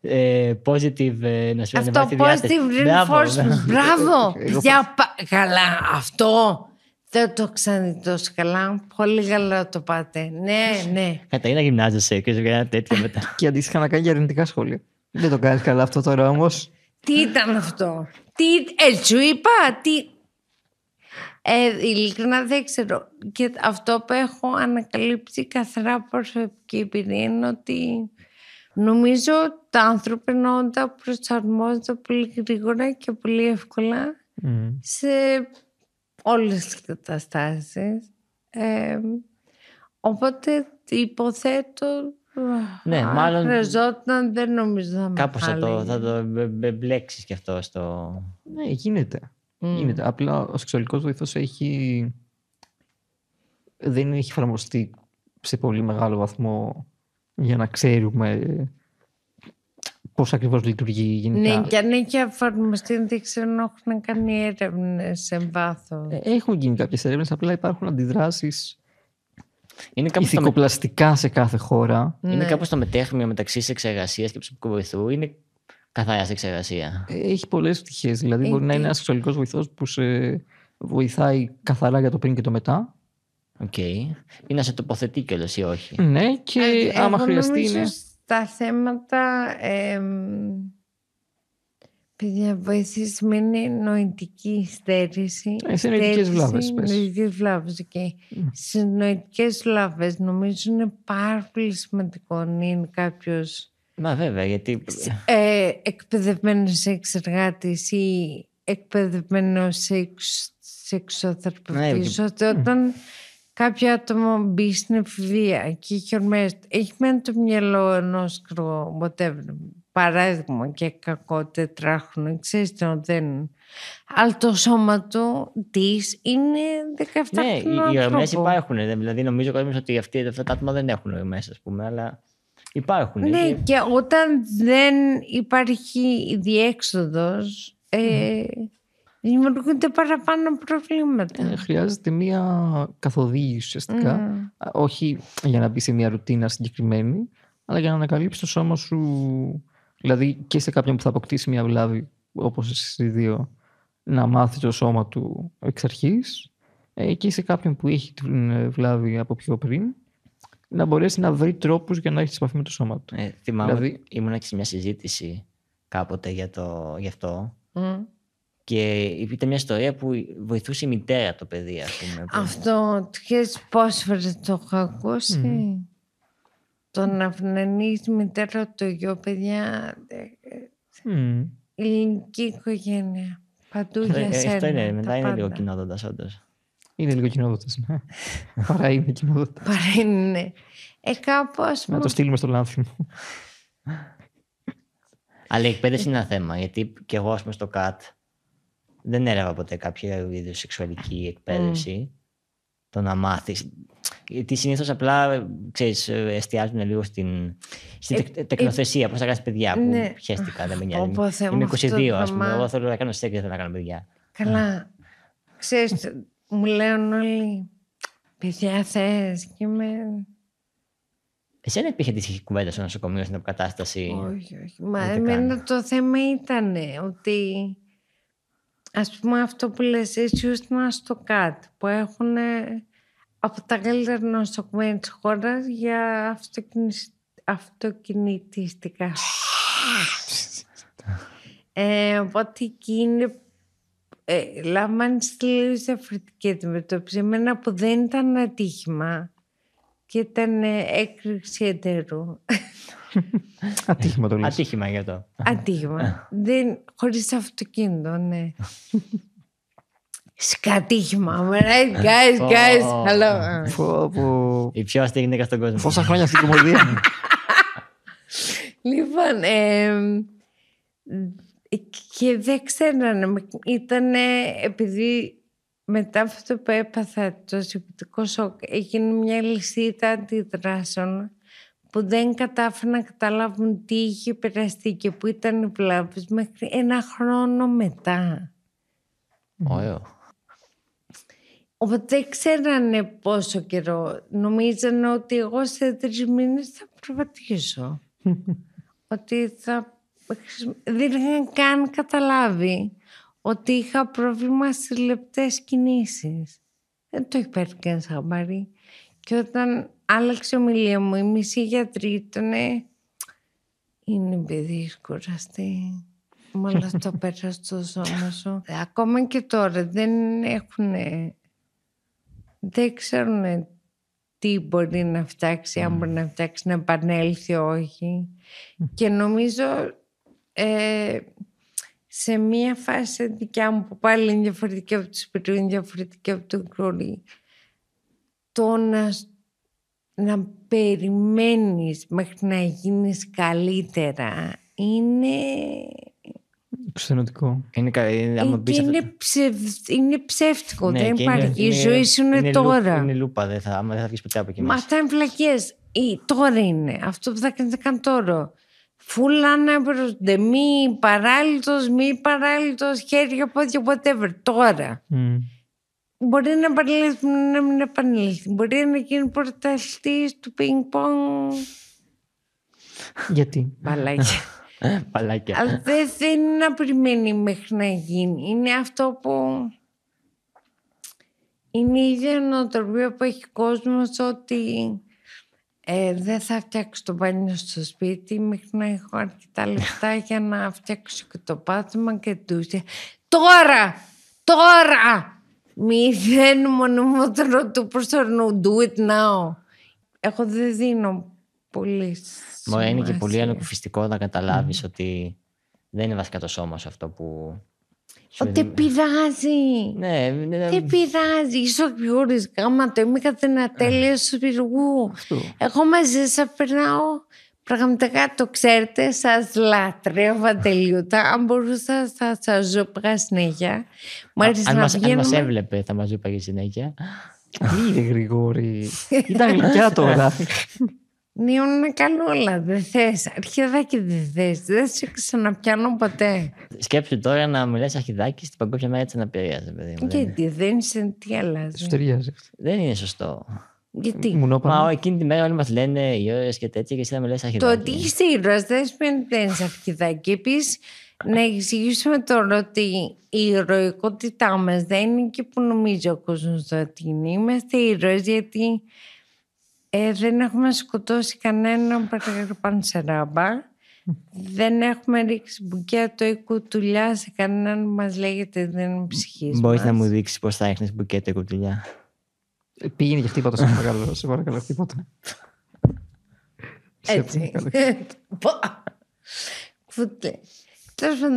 ε, positive να σου Αυτό positive reinforcement. Μπράβο. Για καλά. Αυτό δεν το ξαναδεί τόσο καλά. Πολύ καλά το πάτε. Ναι, ναι. Κατά ή να γυμνάζεσαι και σου κάνει τέτοια μετά. Και αντίστοιχα να κάνει και αρνητικά σχόλια. Δεν το κάνεις καλά αυτό τώρα όμως. Τι ήταν αυτό. Τι, σου είπα, τι, ε, ειλικρινά δεν ξέρω. Και αυτό που έχω ανακαλύψει καθαρά προσωπική εμπειρία είναι ότι νομίζω τα ανθρώπινα όντα προσαρμόζονται πολύ γρήγορα και πολύ εύκολα σε όλες τις καταστάσεις. Ε, οπότε υποθέτω ναι, Α, μάλλον. Χρειαζόταν, δεν νομίζω να Κάπως θα, το, θα το μπλέξεις κι αυτό στο. Ναι, γίνεται. Mm. Γίνεται. Απλά ο σεξουαλικός βοηθός έχει... δεν έχει εφαρμοστεί σε πολύ μεγάλο βαθμό για να ξέρουμε πώς ακριβώς λειτουργεί γενικά. Ναι, και αν έχει εφαρμοστεί να έχουν κάνει έρευνες σε βάθος. Ε, έχουν γίνει κάποιες έρευνες, απλά υπάρχουν αντιδράσεις είναι κάπως ηθικοπλαστικά με... σε κάθε χώρα. Ναι. Είναι κάπως το μετέχνιο μεταξύ σεξεργασίας και ψηφικού βοηθού. Είναι καθαρά σε εξεργασία. Έχει πολλές πτυχές. Δηλαδή, μπορεί να είναι ένας σεξουαλικό βοηθός που σε βοηθάει καθαρά για το πριν και το μετά. Οκ. Ή να σε τοποθετεί κιόλας ή όχι. Ναι, και ε, άμα χρειαστεί. Νομίζω ναι. Στα θέματα. Παιδιά, παιδιά, με είναι νοητική στέρηση. Ε, σε νοητικές βλάβε. Νοητικές βλάβες. Okay. νοητικές βλάβες νομίζω είναι πάρα πολύ σημαντικό να είναι κάποιος Μα βέβαια, γιατί. Ε, εκπαιδευμένος εξεργάτης ή εκπαιδευμένος σεξοθεραπευτή. ότι όταν κάποιο άτομο μπει στην εφηβεία και έχει ορμές, έχει μένει το μυαλό ενός κροβοτεύνου. Παράδειγμα και κακό τετράχρονο, ξέρεις το δεν. Αλλά το σώμα του της είναι 17 Ναι, οι ορμέ υπάρχουν. Δηλαδή, νομίζω ότι αυτά τα άτομα δεν έχουν ορμές, ας πούμε, αλλά. Υπάρχουν. Ναι, και... όταν δεν υπάρχει διέξοδος, ε, mm. δημιουργούνται παραπάνω προβλήματα. Ε, χρειάζεται μία καθοδήγηση ουσιαστικά. Mm. Όχι για να μπει σε μία ρουτίνα συγκεκριμένη, αλλά για να ανακαλύψει το σώμα σου. Δηλαδή και σε κάποιον που θα αποκτήσει μία βλάβη, όπως εσείς οι δύο, να μάθει το σώμα του εξ αρχής ε, και σε κάποιον που έχει την ε, βλάβη από πιο πριν να μπορέσει να βρει τρόπους για να έχεις επαφή με το σώμα του. Ε, θυμάμαι, δηλαδή... ήμουνα και σε μια συζήτηση κάποτε για το, γι' αυτό και υπήρχε μια ιστορία που βοηθούσε η μητέρα το παιδί, ας πούμε. Αυτό, ξέρεις πώ το έχω ακούσει. Mm. Το να φνανείς μητέρα το γιο, παιδιά, Η ελληνική οικογένεια. Παντού ε, για ε, σένα. Αυτό είναι, μετά είναι λίγο κοινόδοντα, όντως. Είναι λίγο κοινόδοτο. Ναι. Παρά είναι κοινόδοτο. Παρά είναι, ναι. Ε, κάπως. Να το στείλουμε στο μου. Αλλά η εκπαίδευση είναι ένα θέμα. Γιατί και εγώ, ας πούμε, στο ΚΑΤ δεν έλαβα ποτέ κάποια είδου σεξουαλική εκπαίδευση. Το να μάθεις. Γιατί συνήθως απλά εστιάζουν λίγο στην, στην ε, τεκνοθεσία. Πώς θα κάνεις παιδιά που ναι. πιέστηκα, δεν με νοιάζει. Είμαι 22, ας πούμε. Εγώ θέλω να κάνω σεξ, δεν θέλω να κάνω παιδιά. Καλά. Ε. Ξέρεις, μου λένε όλοι παιδιά θες και με... Εσένα υπήρχε τη κουβέντα στο νοσοκομείο στην αποκατάσταση. Όχι, όχι. Μα εμένα το θέμα ήταν ότι ας πούμε αυτό που λες εσύ στο ΚΑΤ που έχουν από τα καλύτερα νοσοκομεία της χώρας για αυτοκινητιστικά. ε, οπότε εκεί είναι ε, λάμβανε τελείω διαφορετική αντιμετώπιση. Εμένα που δεν ήταν ατύχημα και ήταν ε, έκρηξη εταίρου. Ατύχημα το λες. Ατύχημα για το. Ατύχημα. δεν, χωρίς αυτοκίνητο, ναι. Σκατύχημα. Right, guys, guys. Hello. Η πιο γυναίκα στον κόσμο. Πόσα χρόνια στην κομμωδία. Λοιπόν, και δεν ξέρανε, ήταν επειδή μετά αυτό που έπαθα το συμπτικό σοκ έγινε μια λυσίδα αντιδράσεων που δεν κατάφεραν να καταλάβουν τι είχε περαστεί και που ήταν οι βλάβες μέχρι ένα χρόνο μετά. Ωραίο. Οπότε δεν ξέρανε πόσο καιρό. Νομίζανε ότι εγώ σε τρεις μήνες θα προβατήσω. ότι θα δεν είχαν καν καταλάβει ότι είχα πρόβλημα στι λεπτές κινήσεις. Δεν το έχει πάρει κανένας χαμπάρι. Και όταν άλλαξε η ομιλία μου, η μισή γιατρή ήταν... Είναι παιδί κουραστή. Μόλις το πέρασε στο σώμα σου. Ακόμα και τώρα δεν έχουν... Δεν ξέρουν τι μπορεί να φτιάξει, αν mm. μπορεί να φτιάξει, να επανέλθει όχι. Mm. Και νομίζω ε, σε μία φάση δικιά μου που πάλι είναι διαφορετική από τους Σπυρίου, είναι διαφορετική από τον Κρόλη, το να, να περιμένεις μέχρι να γίνεις καλύτερα είναι... Ξενοτικό. Είναι, είναι, ε, πεις είναι, αυτό... ψευ... είναι ψεύτικο. Ναι, δεν υπάρχει. Είναι, η ζωή σου είναι, είναι τώρα. Λου, είναι λούπα. Δεν θα, άμα δεν θα βγεις ποτέ από εκεί. Μα αυτά είναι φλακίες. Ε, τώρα είναι. Αυτό που θα κάνεις θα κάνει τώρα. Φουλ άναπρος, μη παράλληλος, μη παράλληλος χέρια, πόδια, whatever. Τώρα. Μπορεί να επανέλθει, να μην επανέλθει. Μπορεί να γίνει πρωταστή του πινκ-πονγκ. Γιατί. Παλάκια. Παλάκια. Αλλά δεν είναι να περιμένει μέχρι να γίνει. Είναι αυτό που. Είναι η ίδια νοοτροπία που έχει κόσμος ότι ε, δεν θα φτιάξω το μπάνιο στο σπίτι μέχρι να έχω αρκετά λεφτά για να φτιάξω και το πάτωμα και το Τώρα! Τώρα! Μηδέν μονομότερο του προσωρινού. Do it now. Εγώ δεν δίνω πολύ Μου είναι και πολύ ανακουφιστικό να καταλάβεις ότι δεν είναι βασικά το σώμα σου αυτό που ότι πειράζει. Ναι, ναι. Δεν ναι. πειράζει. Είσαι ο Γάμα το είμαι καθένα ε. σου πυργού, Εγώ μαζί σας περνάω. Πραγματικά το ξέρετε, σας λατρεύω τελειώτα, Αν μπορούσα, θα σας ζω συνέχεια. Μου να μας, Αν μας έβλεπε, θα μας ζούπαγε συνέχεια. Τι είναι, Γρηγόρη. Ήταν γλυκιά τώρα. Ναι, καλούλα, δεν θες. Αρχιδάκι δεν θες. Δεν σε ξαναπιάνω ποτέ. Σκέψου τώρα να μιλάς αρχιδάκι στην Παγκόσμια Μέρα της Αναπηρίας, παιδί μου. Γιατί δεν είσαι, τι αλλάζει. Σου ταιριάζει. Δεν είναι σωστό. Γιατί. Μα εκείνη τη μέρα όλοι μας λένε οι ώρες και τέτοια και εσύ να μιλάς αρχιδάκι. Το ότι είσαι ήρωας δεν σημαίνει ότι δεν είσαι αρχιδάκι. Επίσης, να εξηγήσουμε τώρα ότι η ηρωικότητά μας δεν είναι και που νομίζει ο κόσμος ότι είναι. Είμαστε ήρωες γιατί ε, δεν έχουμε σκοτώσει κανέναν ράμπα, Δεν έχουμε ρίξει μπουκέτο ή κουτουλιά σε κανέναν που μας λέγεται δεν είναι ψυχής Μπορείς να μου δείξεις πώς θα έχεις μπουκέτο ή κουτουλιά. Ε, πήγαινε και χτύπα το σε παρακαλώ. σε παρακαλώ χτύπα Έτσι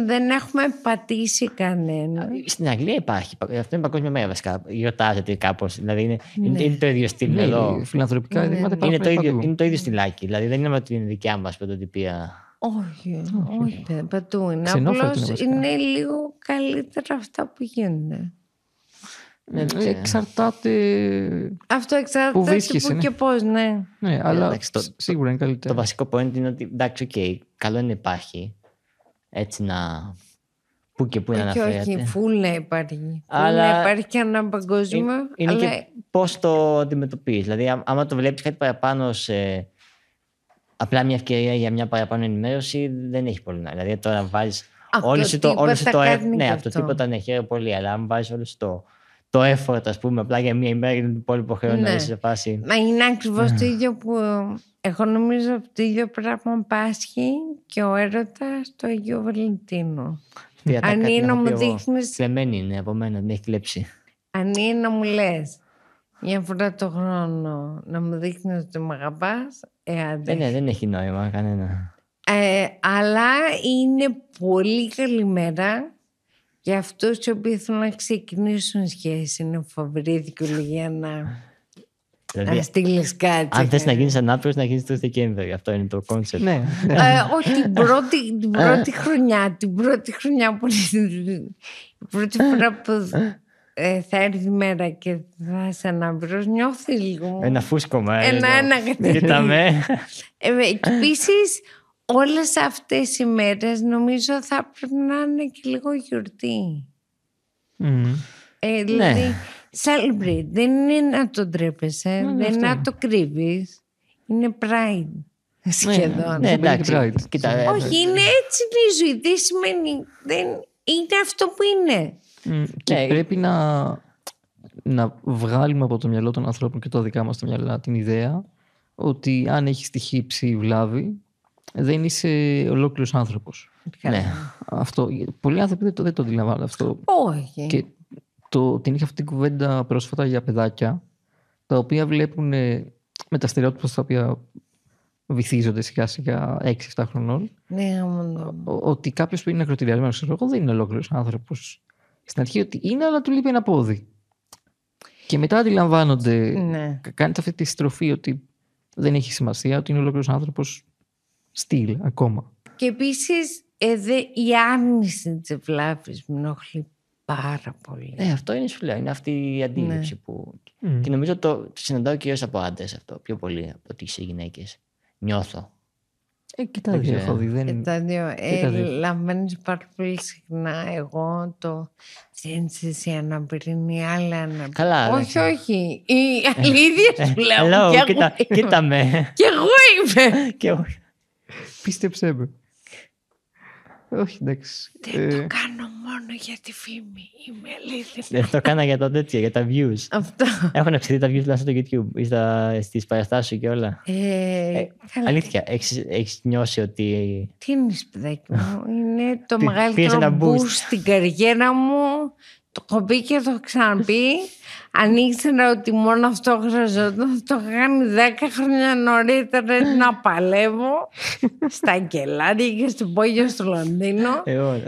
δεν έχουμε πατήσει κανένα. Στην Αγγλία υπάρχει. Αυτό είναι παγκόσμια μέρα βασικά. Γιορτάζεται κάπως. Δηλαδή είναι, ναι. είναι, το ίδιο στυλ ναι, εδώ. Φιλανθρωπικά ναι. είναι, είναι, το ίδιο, είναι το ίδιο στυλάκι. Δηλαδή δεν είναι με την δικιά μας πρωτοτυπία. Όχι, όχι, όχι. είναι. Απλώς είναι λίγο καλύτερα αυτά που γίνονται. Ε, ναι, εξαρτάται. Αυτό εξαρτάται που, βρίσκεσαι, που ναι. και πώς, ναι. Ναι, αλλά εντάξει, το, σίγουρα είναι καλύτερα. Το βασικό point είναι ότι εντάξει, okay, καλό είναι να υπάρχει έτσι να... Πού και πού να ε, αναφέρεται. Όχι, όχι, φουλ να υπάρχει. Αλλά... Να υπάρχει και ένα παγκόσμιο. Είναι, αλλά... και πώς το αντιμετωπίζεις, Δηλαδή, άμα το βλέπεις κάτι παραπάνω σε... Απλά μια ευκαιρία για μια παραπάνω ενημέρωση δεν έχει πολύ να. Δηλαδή, τώρα βάζεις όλο το, το. Όλο το ε... Ναι, αυτό το τίποτα ναι, χαίρομαι πολύ. Αλλά αν βάζεις όλο το, το έφορο, ας πούμε, απλά για μια ημέρα για την υπόλοιπη χρόνο ναι. να είσαι σε φάση. Μα είναι ακριβώς το ναι. ίδιο που εγώ νομίζω ότι το ίδιο πράγμα πάσχει και ο έρωτας του Αγίου Βαλεντίνου. Αν είναι να μου δείχνεις... Κλεμμένη είναι από μένα, με έχει κλέψει. Αν είναι να μου λες, μια φορά το χρόνο να μου δείχνεις ότι με αγαπάς, ε, δεν, ε, ναι, δεν έχει νόημα κανένα. Ε, αλλά είναι πολύ καλή μέρα για αυτούς οι οποίοι θέλουν να ξεκινήσουν σχέση. Είναι φοβερή δικαιολογία να... Δηλαδή, Αν θες να γίνεις ανάπηρος, να γίνεις το Δεκέμβρη. Αυτό είναι το κόνσεπτ. Ναι. ναι. Ε, όχι, την πρώτη, την πρώτη χρονιά. Την πρώτη χρονιά που. πρώτη φορά που ε, θα έρθει η μέρα και θα είσαι αναπηρός, νιώθει λίγο. Ένα φούσκωμα. Ε, ένα, ένα κατεβή. Επίσης, όλες αυτές οι μέρες νομίζω θα πρέπει να είναι και λίγο γιορτή. Ναι. δηλαδή, ναι. Celebrate. Δεν είναι να το ντρέπεσαι, ναι, ναι, δεν είναι να το κρύβεις. Είναι pride. Ναι, σχεδόν. Ναι, εντάξει. Pride. Κοίτα, Όχι, είναι έτσι η ζωή. Δεν σημαίνει. Δεν... Είναι αυτό που είναι. Και πρέπει να, να βγάλουμε από το μυαλό των ανθρώπων και το δικά μας τα μυαλά την ιδέα ότι αν έχεις τη χύψη ή βλάβη δεν είσαι ολόκληρος άνθρωπος. Ναι. Αυτό, πολλοί άνθρωποι δεν το, δεν αντιλαμβάνονται αυτό. Όχι. Και το, την είχα αυτή την κουβέντα πρόσφατα για παιδάκια, τα οποία βλέπουν ε, με τα στερεότυπα στα οποία βυθίζονται σιγά σιγά 6-7 χρονών. Ναι, ότι κάποιος που είναι ακροτηριασμένος, ξέρω εγώ, δεν είναι ολόκληρος άνθρωπος. Στην αρχή ότι είναι, αλλά του λείπει ένα πόδι. Και μετά αντιλαμβάνονται, ναι. αυτή τη στροφή ότι δεν έχει σημασία, ότι είναι ολόκληρος άνθρωπος στυλ ακόμα. Και επίσης ε, η άρνηση της ευλάβη με ενοχλεί Πάρα πολύ. Ναι, αυτό είναι σου λέω. Είναι αυτή η αντίληψη ναι. που. Mm. Και νομίζω το, το συναντάω κυρίω από άντρες αυτό πιο πολύ από ότι σε γυναίκες. Νιώθω. Ε, κοιτάξτε, δεν έχω δει. Δεν... Ναι, ε, τα δύο. Ε, Λαμβάνεις πάρα πολύ συχνά εγώ το. Δεν είσαι αναπηρήνη, αλλά να Καλά, Όχι, όχι. Η αλήθεια σου ε, λέω. Hello, κοίτα, με. Κι εγώ είμαι. εγώ. Πίστεψέ με. Όχι, εντάξει. Δεν το κάνω κάνω για τη φήμη. Είμαι αλήθεια. Ε, το έκανα για τα τέτοια, για τα views. Αυτό. Έχουν αυξηθεί τα views τουλάχιστον στο YouTube ή στα, στις παραστάσεις και όλα. Ε, ε, αλήθεια, έχεις, νιώσει ότι... Τι είναι παιδάκι μου. είναι το μεγαλύτερο boost στην καριέρα μου το έχω πει και το ξαναπεί. Αν ήξερα ότι μόνο αυτό χρειαζόταν, θα το είχα κάνει 10 χρόνια νωρίτερα να παλεύω στα κελάρια και στον πόγιο στο Λονδίνο. Εγώ.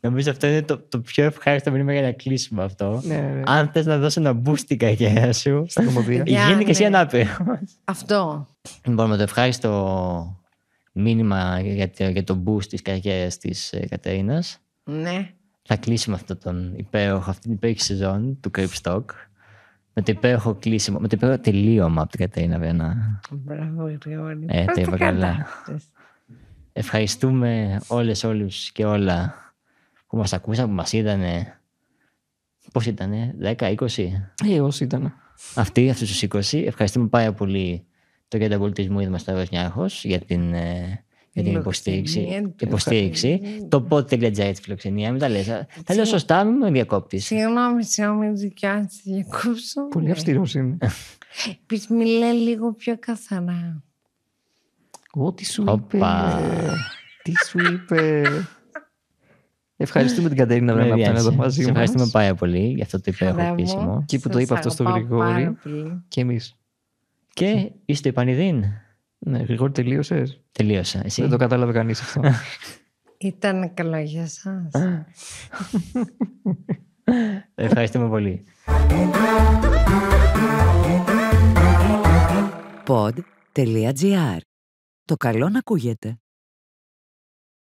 Νομίζω αυτό είναι το, το πιο ευχάριστο μήνυμα για να κλείσουμε αυτό. Ναι, ναι. Αν θες να δώσει ένα boost στην καριέρα σου, γίνει και εσύ ναι. ανάπηρος. Αυτό. Λοιπόν, με το ευχάριστο μήνυμα για το, για το boost της καριέρας της ε, Κατερίνας. Ναι θα κλείσουμε αυτό τον υπέροχο, αυτή την υπέροχη σεζόν του Creepstock. Με το υπέροχο κλείσιμο, με το υπέροχο τελείωμα από την Κατερίνα Βένα. Μπράβο, Ιωάννη. Ε, τα είπα καλά. Ευχαριστούμε όλες, όλους και όλα που μας ακούσαν, που μας είδανε. Πώς ήτανε, 10, 20? Ε, όσοι ήτανε. Αυτοί, αυτούς τους 20. Ευχαριστούμε πάρα πολύ το Κέντρο Πολιτισμού Ήδημα Σταύρος Νιάρχος για την ε, για την υποστήριξη. υποστήριξη. Το pod.gr φιλοξενία. Μην τα λες. θα λέω σωστά, μην με διακόπτεις. Συγγνώμη, συγγνώμη, δικιάς τη διακόψω. Πολύ ναι. αυστηρός είναι. Επίση, μιλάει λίγο πιο καθαρά. Ό, τι σου είπε. Τι σου είπε. Ευχαριστούμε την Κατερίνα Βρέμα που ήταν εδώ μαζί μας. Ευχαριστούμε πάρα πολύ για αυτό το υπέροχο επίσημο. Και που το είπα αυτό στο γρηγόρι Και εμείς. Και είστε πανηδίν. Ναι, Γρηγόρη, τελείωσες. Τελείωσα. Εσύ. Δεν το κατάλαβε κανείς αυτό. Ήταν καλό για εσά. Ευχαριστούμε πολύ. Pod.gr. Το καλό να ακούγεται.